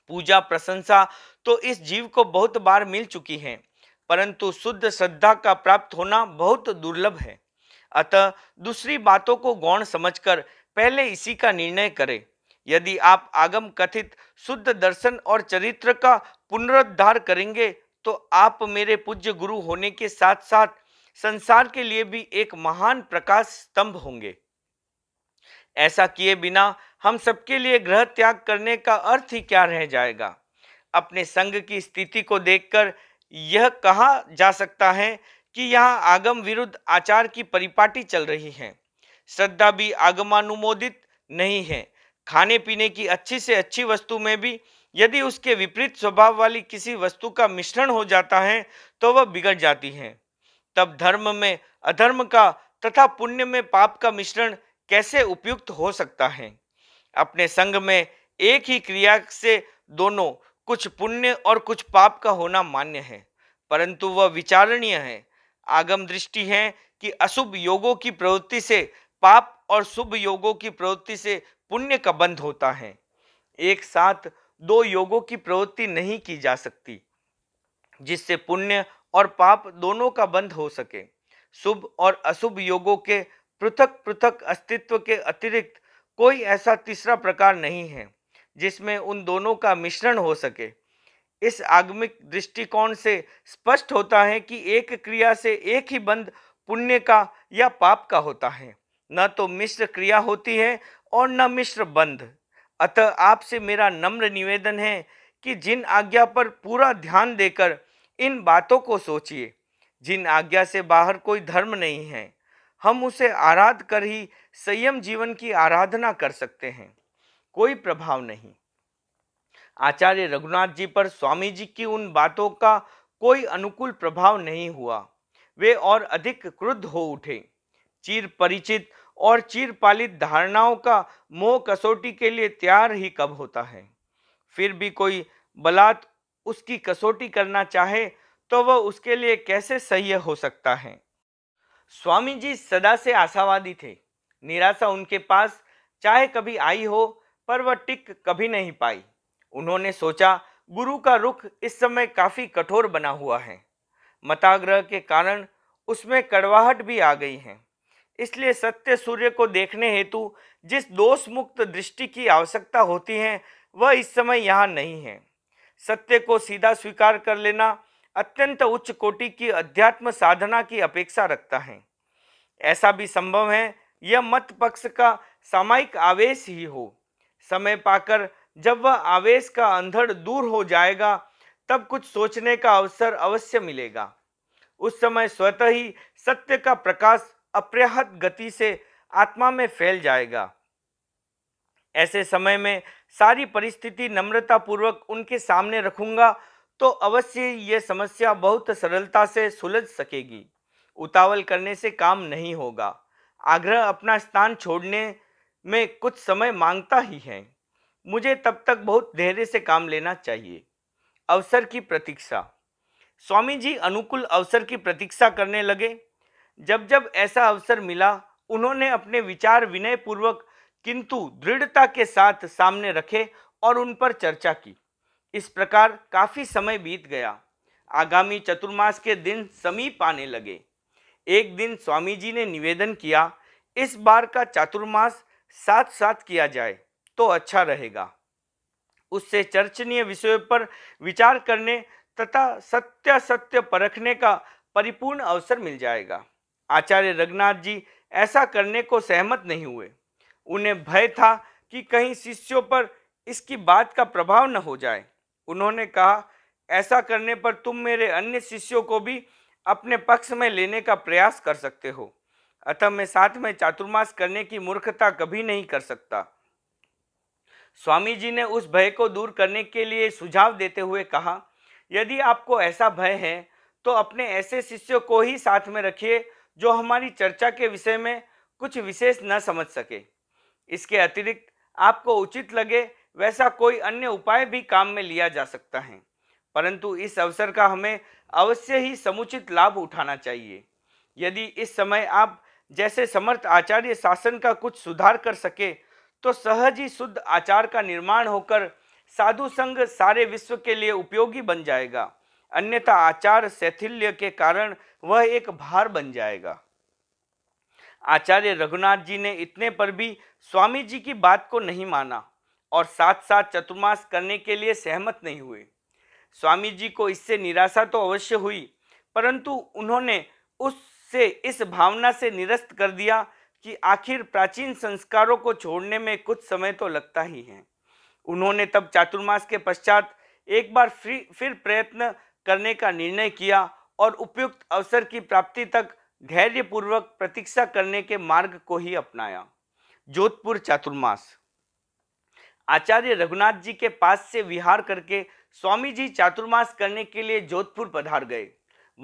पूजा प्रशंसा तो इस जीव को बहुत बार मिल चुकी है परंतु शुद्ध श्रद्धा का प्राप्त होना बहुत दुर्लभ है अतः दूसरी बातों को गौण समझकर पहले इसी का निर्णय करें यदि आप आगम कथित शुद्ध दर्शन और चरित्र का पुनरुद्धार करेंगे तो आप मेरे पूज्य गुरु होने के साथ साथ संसार के लिए भी एक महान प्रकाश स्तंभ होंगे ऐसा किए बिना हम सबके लिए ग्रह त्याग करने का अर्थ ही क्या रह जाएगा अपने संघ की स्थिति को देखकर यह कहा जा सकता है कि यहाँ आगम विरुद्ध आचार की परिपाटी चल रही है श्रद्धा भी आगमानुमोदित नहीं है खाने पीने की अच्छी से अच्छी वस्तु में भी यदि उसके विपरीत स्वभाव वाली किसी वस्तु का मिश्रण हो जाता है तो वह बिगड़ जाती है तब धर्म में अधर्म का तथा पुण्य में पाप का मिश्रण कैसे उपयुक्त हो सकता है अपने संग में एक ही क्रिया से दोनों कुछ पुण्य और कुछ पाप का होना मान्य है परंतु वह विचारणीय है आगम दृष्टि है कि अशुभ योगों की प्रवृत्ति से पाप और शुभ योगों की प्रवृत्ति से पुण्य का बंध होता है एक साथ दो योगों की प्रवृत्ति नहीं की जा सकती जिससे पुण्य और पाप दोनों का बंध हो सके शुभ और अशुभ योगों के पृथक पृथक अस्तित्व के अतिरिक्त कोई ऐसा तीसरा प्रकार नहीं है जिसमें उन दोनों का मिश्रण हो सके इस आगमिक दृष्टिकोण से स्पष्ट होता है कि एक क्रिया से एक ही बंध पुण्य का या पाप का होता है न तो मिश्र क्रिया होती है और न मिश्र बंध अतः आपसे मेरा नम्र निवेदन है कि जिन आज्ञा पर पूरा ध्यान देकर इन बातों को सोचिए जिन आज्ञा से बाहर कोई धर्म नहीं है हम उसे आराध कर ही संयम जीवन की आराधना कर सकते हैं कोई प्रभाव नहीं आचार्य रघुनाथ जी पर स्वामी जी की उन बातों का कोई अनुकूल प्रभाव नहीं हुआ वे और अधिक क्रुद्ध हो उठे चिर परिचित और चिरपालित धारणाओं का मोह कसौटी के लिए तैयार ही कब होता है फिर भी कोई बलात् उसकी कसौटी करना चाहे तो वह उसके लिए कैसे सही हो सकता है स्वामी जी सदा से आशावादी थे निराशा उनके पास चाहे कभी आई हो पर वह टिक कभी नहीं पाई उन्होंने सोचा गुरु का रुख इस समय काफ़ी कठोर बना हुआ है मताग्रह के कारण उसमें कड़वाहट भी आ गई है इसलिए सत्य सूर्य को देखने हेतु जिस दोष मुक्त दृष्टि की आवश्यकता होती है वह इस समय यहाँ नहीं है सत्य को सीधा स्वीकार कर लेना अत्यंत उच्च कोटि की अध्यात्म साधना की अपेक्षा रखता है ऐसा भी संभव है यह मत पक्ष का सामायिक आवेश ही हो समय पाकर जब वह आवेश का अंधड़ दूर हो जाएगा तब कुछ सोचने का अवसर अवश्य मिलेगा उस समय स्वतः ही सत्य का प्रकाश अप्रहत गति से आत्मा में फैल जाएगा ऐसे समय में सारी परिस्थिति नम्रतापूर्वक उनके सामने रखूंगा तो अवश्य यह समस्या बहुत सरलता से सुलझ सकेगी उतावल करने से काम नहीं होगा आग्रह अपना स्थान छोड़ने में कुछ समय मांगता ही है मुझे तब तक बहुत धैर्य से काम लेना चाहिए अवसर की प्रतीक्षा स्वामी जी अनुकूल अवसर की प्रतीक्षा करने लगे जब जब ऐसा अवसर मिला उन्होंने अपने विचार विनयपूर्वक किंतु दृढ़ता के साथ सामने रखे और उन पर चर्चा की इस प्रकार काफ़ी समय बीत गया आगामी चतुर्मास के दिन समीप आने लगे एक दिन स्वामी जी ने निवेदन किया इस बार का चतुर्मास साथ साथ किया जाए तो अच्छा रहेगा उससे चर्चनीय विषयों पर विचार करने तथा सत्य सत्य परखने का परिपूर्ण अवसर मिल जाएगा आचार्य रघुनाथ जी ऐसा करने को सहमत नहीं हुए उन्हें भय था कि कहीं शिष्यों पर इसकी बात का प्रभाव न हो जाए उन्होंने कहा ऐसा करने पर तुम मेरे अन्य शिष्यों को भी अपने पक्ष में लेने का प्रयास कर सकते हो अतः मैं साथ में चातुर्मास करने की मूर्खता कभी नहीं कर सकता स्वामी जी ने उस भय को दूर करने के लिए सुझाव देते हुए कहा यदि आपको ऐसा भय है तो अपने ऐसे शिष्यों को ही साथ में रखिए जो हमारी चर्चा के विषय में कुछ विशेष न समझ सके इसके अतिरिक्त आपको उचित लगे वैसा कोई अन्य उपाय भी काम में लिया जा सकता है परंतु इस अवसर का हमें अवश्य ही समुचित लाभ उठाना चाहिए यदि इस समय आप जैसे समर्थ आचार्य शासन का कुछ सुधार कर सके तो सहज ही शुद्ध आचार का निर्माण होकर साधु संघ सारे विश्व के लिए उपयोगी बन जाएगा अन्यथा आचार शैथिल्य के कारण वह एक भार बन जाएगा आचार्य रघुनाथ जी ने इतने पर भी स्वामी जी की बात को नहीं माना और साथ साथ चतुर्मास करने के लिए सहमत नहीं हुए स्वामी जी को इससे निराशा तो अवश्य हुई परंतु उन्होंने उससे इस भावना से निरस्त कर दिया कि आखिर प्राचीन संस्कारों को छोड़ने में कुछ समय तो लगता ही है उन्होंने तब चातुर्मास के पश्चात एक बार फिर प्रयत्न करने का निर्णय किया और उपयुक्त अवसर की प्राप्ति तक धैर्यपूर्वक प्रतीक्षा करने के मार्ग को ही अपनाया जोधपुर चातुर्मास आचार्य रघुनाथ जी के पास से विहार करके स्वामी जी चातुर्मास करने के लिए जोधपुर पधार गए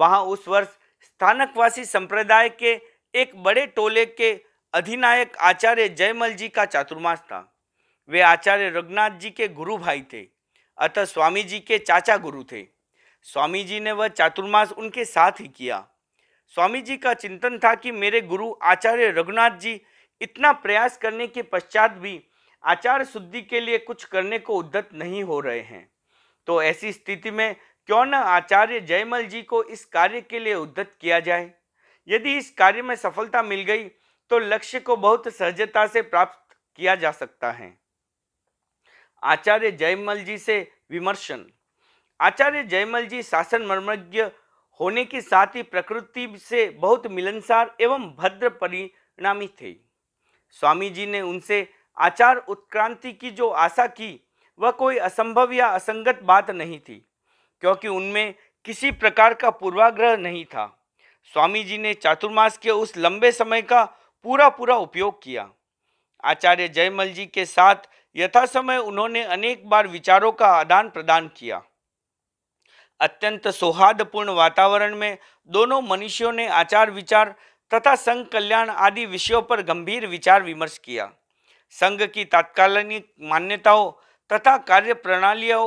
वहां उस वर्ष स्थानकवासी संप्रदाय के एक बड़े टोले के अधिनायक आचार्य जयमल जी का चातुर्मास था वे आचार्य रघुनाथ जी के गुरु भाई थे अतः स्वामी जी के चाचा गुरु थे स्वामी जी ने वह चातुर्मास उनके साथ ही किया स्वामी जी का चिंतन था कि मेरे गुरु आचार्य रघुनाथ जी इतना प्रयास करने के पश्चात भी आचार शुद्धि के लिए कुछ करने को उद्दत नहीं हो रहे हैं तो ऐसी स्थिति में क्यों न आचार्य जयमल जी को इस कार्य के लिए उद्दत किया जाए यदि इस कार्य में सफलता मिल गई तो लक्ष्य को बहुत सहजता से प्राप्त किया जा सकता है आचार्य जयमल जी से विमर्शन आचार्य जयमल जी शासन मर्मज्ञ होने के साथ ही प्रकृति से बहुत मिलनसार एवं भद्र परिणामी थे स्वामी जी ने उनसे आचार उत्क्रांति की जो आशा की वह कोई असंभव या असंगत बात नहीं थी क्योंकि उनमें किसी प्रकार का पूर्वाग्रह नहीं था स्वामी जी ने चातुर्मास के उस लंबे समय का पूरा पूरा उपयोग किया आचार्य जयमल जी के साथ यथा समय उन्होंने अनेक बार विचारों का आदान प्रदान किया अत्यंत सौहार्दपूर्ण वातावरण में दोनों मनुष्यों ने आचार विचार तथा संघ कल्याण आदि विषयों पर गंभीर विचार विमर्श किया संघ की तात्कालिक मान्यताओं तथा कार्य प्रणालियों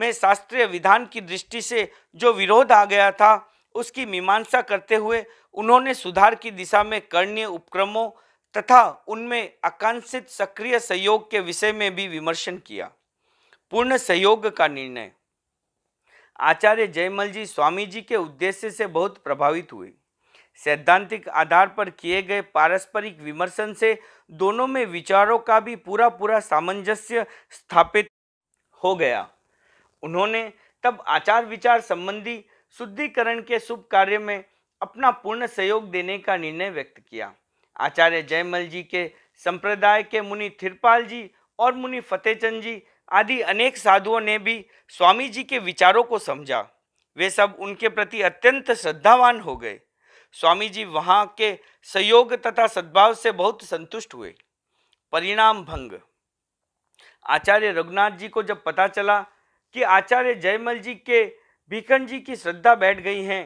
में शास्त्रीय विधान की दृष्टि से जो विरोध आ गया था उसकी मीमांसा करते हुए उन्होंने सुधार की दिशा में करणीय उपक्रमों तथा उनमें आकांक्षित सक्रिय सहयोग के विषय में भी विमर्शन किया पूर्ण सहयोग का निर्णय आचार्य जयमल जी स्वामी जी के उद्देश्य से बहुत प्रभावित हुए सैद्धांतिक आधार पर किए गए पारस्परिक विमर्शन से दोनों में विचारों का भी पूरा पूरा सामंजस्य स्थापित हो गया उन्होंने तब आचार विचार संबंधी शुद्धिकरण के शुभ कार्य में अपना पूर्ण सहयोग देने का निर्णय व्यक्त किया आचार्य जयमल जी के संप्रदाय के मुनि थिरपाल जी और मुनि फतेहचंद जी आदि अनेक साधुओं ने भी स्वामी जी के विचारों को समझा वे सब उनके प्रति अत्यंत श्रद्धावान हो गए स्वामी जी वहाँ के सहयोग तथा सद्भाव से बहुत संतुष्ट हुए परिणाम भंग आचार्य रघुनाथ जी को जब पता चला कि आचार्य जयमल जी के भीखंड जी की श्रद्धा बैठ गई हैं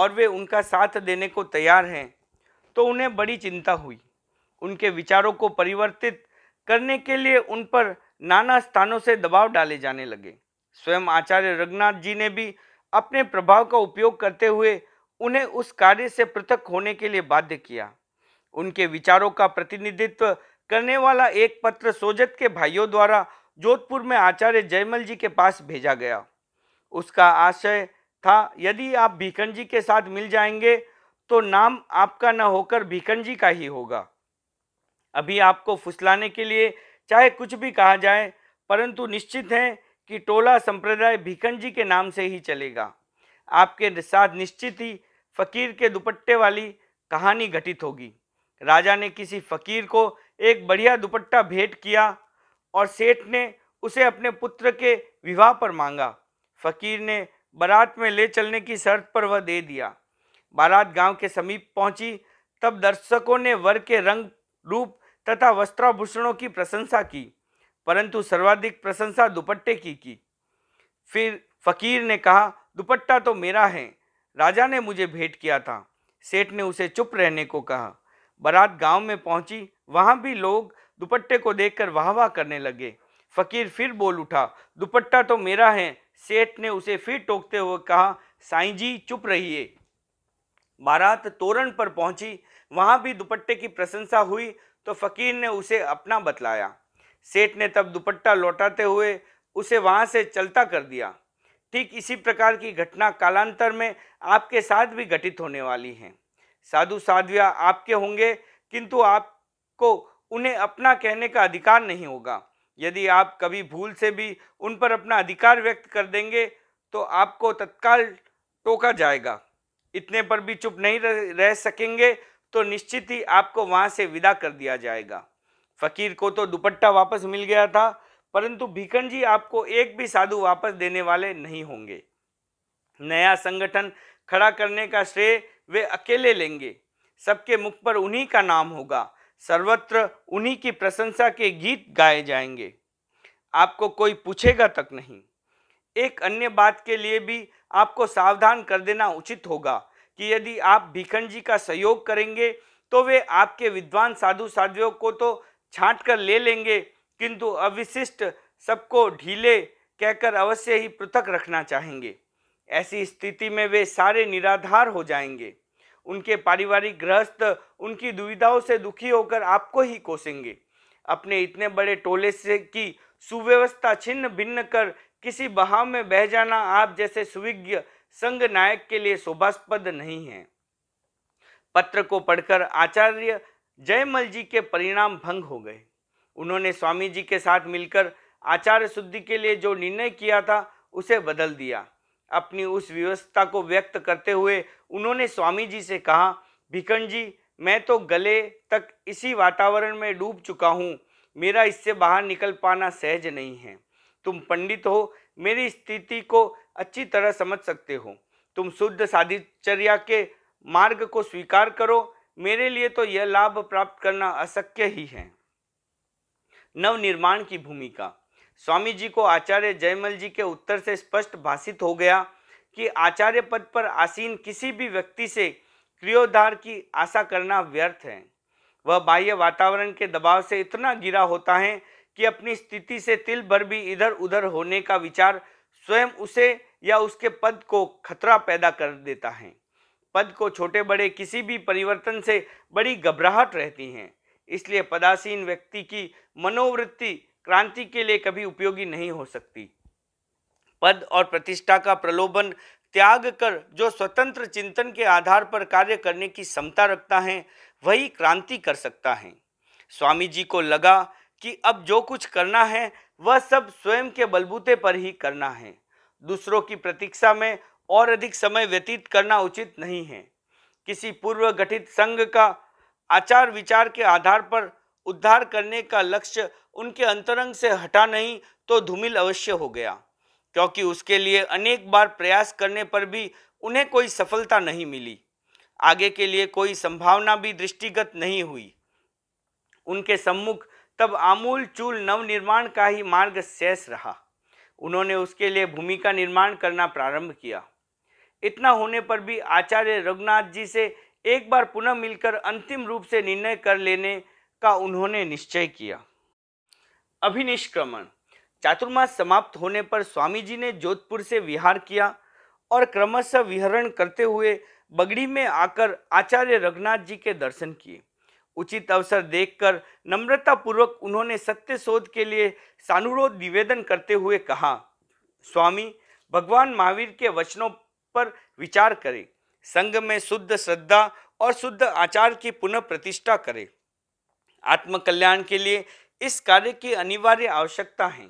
और वे उनका साथ देने को तैयार हैं तो उन्हें बड़ी चिंता हुई उनके विचारों को परिवर्तित करने के लिए उन पर नाना स्थानों से दबाव डाले जाने लगे स्वयं आचार्य रघुनाथ जी ने भी अपने प्रभाव का उपयोग करते हुए उन्हें उस कार्य से पृथक होने के लिए बाध्य किया उनके विचारों का प्रतिनिधित्व करने वाला एक पत्र सोजत के भाइयों द्वारा जोधपुर में आचार्य जयमल जी के पास भेजा गया उसका आशय था यदि आप भीखन जी के साथ मिल जाएंगे तो नाम आपका न होकर भीखन जी का ही होगा अभी आपको फुसलाने के लिए चाहे कुछ भी कहा जाए परंतु निश्चित हैं कि टोला संप्रदाय भीखन जी के नाम से ही चलेगा आपके साथ निश्चित ही फकीर के दुपट्टे वाली कहानी घटित होगी राजा ने किसी फकीर को एक बढ़िया दुपट्टा भेंट किया और सेठ ने उसे अपने पुत्र के विवाह पर मांगा फकीर ने बारात में ले चलने की शर्त पर वह दे दिया बारात गांव के समीप पहुंची तब दर्शकों ने वर के रंग रूप तथा वस्त्राभूषणों की प्रशंसा की परंतु सर्वाधिक प्रशंसा दुपट्टे की की फिर फकीर ने कहा दुपट्टा तो मेरा है राजा ने मुझे भेंट किया था सेठ ने उसे चुप रहने को कहा बारात गांव में पहुंची वहां भी लोग दुपट्टे को देखकर वाह वाह करने लगे फकीर फिर बोल उठा दुपट्टा तो मेरा है सेठ ने उसे फिर टोकते हुए कहा साईं जी चुप रहिए बारात तोरण पर पहुंची वहां भी दुपट्टे की प्रशंसा हुई तो फ़कीर ने उसे अपना बतलाया सेठ ने तब दुपट्टा लौटाते हुए उसे वहाँ से चलता कर दिया ठीक इसी प्रकार की घटना कालांतर में आपके साथ भी घटित होने वाली हैं साधु साध्विया आपके होंगे किंतु आपको उन्हें अपना कहने का अधिकार नहीं होगा यदि आप कभी भूल से भी उन पर अपना अधिकार व्यक्त कर देंगे तो आपको तत्काल टोका जाएगा इतने पर भी चुप नहीं रह सकेंगे तो निश्चित ही आपको वहां से विदा कर दिया जाएगा फकीर को तो दुपट्टा वापस मिल गया था परंतु भीखन जी आपको एक भी साधु वापस देने वाले नहीं होंगे नया संगठन खड़ा करने का श्रेय वे अकेले लेंगे सबके मुख पर उन्हीं का नाम होगा सर्वत्र उन्हीं की प्रशंसा के गीत गाए जाएंगे आपको कोई पूछेगा तक नहीं एक अन्य बात के लिए भी आपको सावधान कर देना उचित होगा कि यदि आप भीखंड जी का सहयोग करेंगे तो वे आपके विद्वान साधु साध्वियों को तो छांट कर ले लेंगे किंतु अविशिष्ट सबको ढीले कहकर अवश्य ही पृथक रखना चाहेंगे ऐसी स्थिति में वे सारे निराधार हो जाएंगे उनके पारिवारिक गृहस्थ उनकी दुविधाओं से दुखी होकर आपको ही कोसेंगे अपने इतने बड़े टोले से की सुव्यवस्था छिन्न भिन्न कर किसी बहाव में बह जाना आप जैसे सुविज्ञ संघ नायक के लिए शोभास्पद नहीं है पत्र को पढ़कर आचार्य जयमल जी के परिणाम भंग हो गए उन्होंने स्वामी जी के साथ मिलकर आचार्य शुद्धि के लिए जो निर्णय किया था उसे बदल दिया अपनी उस व्यवस्था को व्यक्त करते हुए उन्होंने स्वामी जी से कहा भिकन जी मैं तो गले तक इसी वातावरण में डूब चुका हूँ मेरा इससे बाहर निकल पाना सहज नहीं है तुम पंडित हो मेरी स्थिति को अच्छी तरह समझ सकते हो तुम शुद्ध साधिचर्या के मार्ग को स्वीकार करो मेरे लिए तो यह लाभ प्राप्त करना अशक्य ही है नव निर्माण की भूमिका स्वामी जी को आचार्य जयमल जी के उत्तर से स्पष्ट भाषित हो गया कि आचार्य पद पर आसीन किसी भी व्यक्ति से क्रियोद्धार की आशा करना व्यर्थ है वह बाह्य वातावरण के दबाव से इतना गिरा होता है कि अपनी स्थिति से तिल भर भी इधर उधर होने का विचार स्वयं उसे या उसके पद को खतरा पैदा कर देता है पद को छोटे बड़े किसी भी परिवर्तन से बड़ी घबराहट रहती हैं इसलिए पदासीन व्यक्ति की मनोवृत्ति क्रांति के लिए कभी उपयोगी नहीं हो सकती पद और प्रतिष्ठा का प्रलोभन त्याग कर जो स्वतंत्र चिंतन के आधार पर कार्य करने की क्षमता रखता है वही क्रांति कर सकता है स्वामी जी को लगा कि अब जो कुछ करना है वह सब स्वयं के बलबूते पर ही करना है दूसरों की प्रतीक्षा में और अधिक समय व्यतीत करना उचित नहीं है किसी पूर्व गठित संघ का आचार विचार के आधार पर उद्धार करने का लक्ष्य उनके अंतरंग से हटा नहीं तो धूमिल अवश्य हो गया क्योंकि उसके लिए अनेक बार प्रयास करने पर भी उन्हें कोई सफलता नहीं मिली आगे के लिए कोई संभावना भी दृष्टिगत नहीं हुई उनके सम्मुख तब आमूल चूल नवनिर्माण का ही मार्ग शेष रहा उन्होंने उसके लिए भूमि का निर्माण करना प्रारंभ किया इतना होने पर भी आचार्य रघुनाथ जी से एक बार पुनः मिलकर अंतिम रूप से निर्णय कर लेने का उन्होंने निश्चय किया अभिनिष्क्रमण चातुर्मास समाप्त होने पर स्वामी जी ने जोधपुर से विहार किया और क्रमशः विहरण करते हुए बगड़ी में आकर आचार्य रघुनाथ जी के दर्शन किए उचित अवसर देखकर पूर्वक उन्होंने सत्य शोध के लिए सानुरोध निवेदन करते हुए कहा स्वामी भगवान महावीर के वचनों पर विचार करें संघ में शुद्ध श्रद्धा और शुद्ध आचार की पुनः प्रतिष्ठा करें आत्मकल्याण के लिए इस कार्य की अनिवार्य आवश्यकता है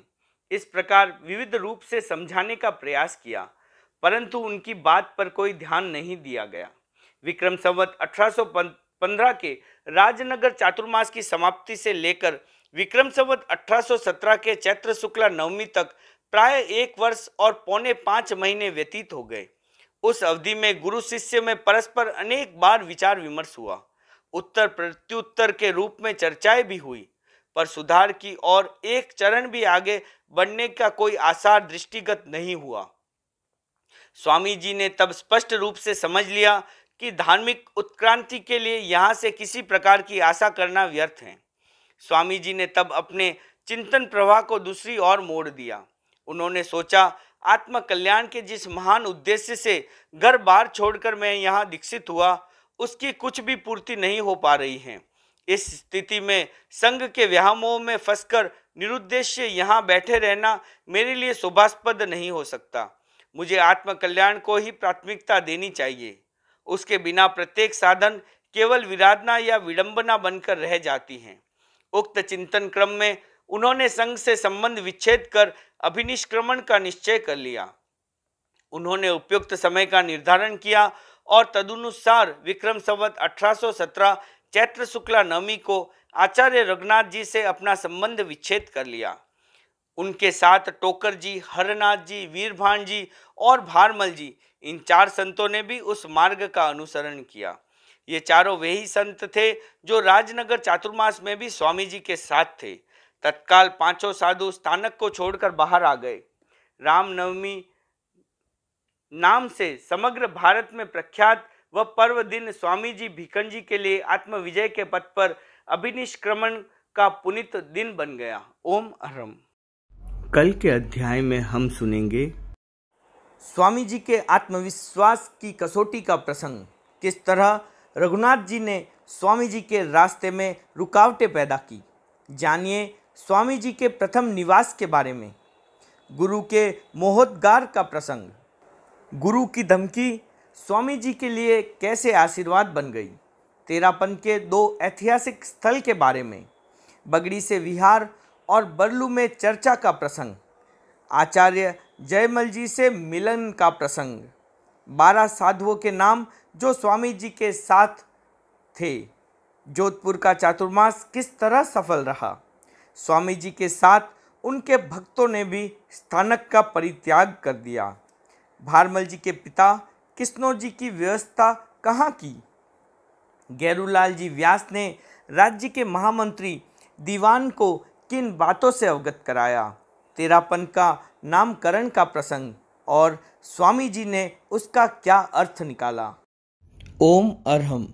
इस प्रकार विविध रूप से समझाने का प्रयास किया परंतु उनकी बात पर कोई ध्यान नहीं दिया गया विक्रम संवत अठारह पंद्रह के राजनगर चातुर्मास की समाप्ति से लेकर विक्रम संवत 1817 के चैत्र शुक्ला नवमी तक प्राय एक वर्ष और पौने पाँच महीने व्यतीत हो गए उस अवधि में गुरु शिष्य में परस्पर अनेक बार विचार विमर्श हुआ उत्तर प्रत्युत्तर के रूप में चर्चाएं भी हुई पर सुधार की और एक चरण भी आगे बढ़ने का कोई आसार दृष्टिगत नहीं हुआ स्वामी जी ने तब स्पष्ट रूप से समझ लिया कि धार्मिक उत्क्रांति के लिए यहाँ से किसी प्रकार की आशा करना व्यर्थ है स्वामी जी ने तब अपने चिंतन प्रवाह को दूसरी ओर मोड़ दिया उन्होंने सोचा आत्मकल्याण के जिस महान उद्देश्य से घर बार छोड़कर मैं यहाँ दीक्षित हुआ उसकी कुछ भी पूर्ति नहीं हो पा रही है इस स्थिति में संघ के व्यामोह में फंसकर निरुद्देश्य यहाँ बैठे रहना मेरे लिए शोभास्पद नहीं हो सकता मुझे आत्मकल्याण को ही प्राथमिकता देनी चाहिए उसके बिना प्रत्येक साधन केवल विराधना या विडंबना बनकर रह जाती हैं उक्त चिंतन क्रम में उन्होंने संघ से संबंध विच्छेद कर अभिनिष्क्रमण का निश्चय कर लिया उन्होंने उपयुक्त समय का निर्धारण किया और तदनुसार विक्रम संवत अठारह चैत्र शुक्ला नवमी को आचार्य रघुनाथ जी से अपना संबंध विच्छेद कर लिया उनके साथ टोकर जी हरनाथ जी वीरभान जी और भारमल जी इन चार संतों ने भी उस मार्ग का अनुसरण किया ये चारों वही संत थे जो राजनगर चातुर्मास में भी स्वामी जी के साथ थे तत्काल पांचों साधु स्थानक को छोड़कर बाहर आ गए रामनवमी नाम से समग्र भारत में प्रख्यात व पर्व दिन स्वामी जी भिकन जी के लिए आत्मविजय के पथ पर अभिनिष्क्रमण का पुनित दिन बन गया ओम अहरम कल के अध्याय में हम सुनेंगे स्वामी जी के आत्मविश्वास की कसौटी का प्रसंग किस तरह रघुनाथ जी ने स्वामी जी के रास्ते में रुकावटें पैदा की जानिए स्वामी जी के प्रथम निवास के बारे में गुरु के मोहद्गार का प्रसंग गुरु की धमकी स्वामी जी के लिए कैसे आशीर्वाद बन गई तेरापन के दो ऐतिहासिक स्थल के बारे में बगड़ी से विहार और बरलू में चर्चा का प्रसंग आचार्य जयमल जी से मिलन का प्रसंग बारह साधुओं के नाम जो स्वामी जी के साथ थे जोधपुर का चातुर्मास किस तरह सफल रहा स्वामी जी के साथ उनके भक्तों ने भी स्थानक का परित्याग कर दिया भारमल जी के पिता किस्नो जी की व्यवस्था कहाँ की गैरूलाल जी व्यास ने राज्य के महामंत्री दीवान को किन बातों से अवगत कराया तेरापन का नामकरण का प्रसंग और स्वामी जी ने उसका क्या अर्थ निकाला ओम अरहम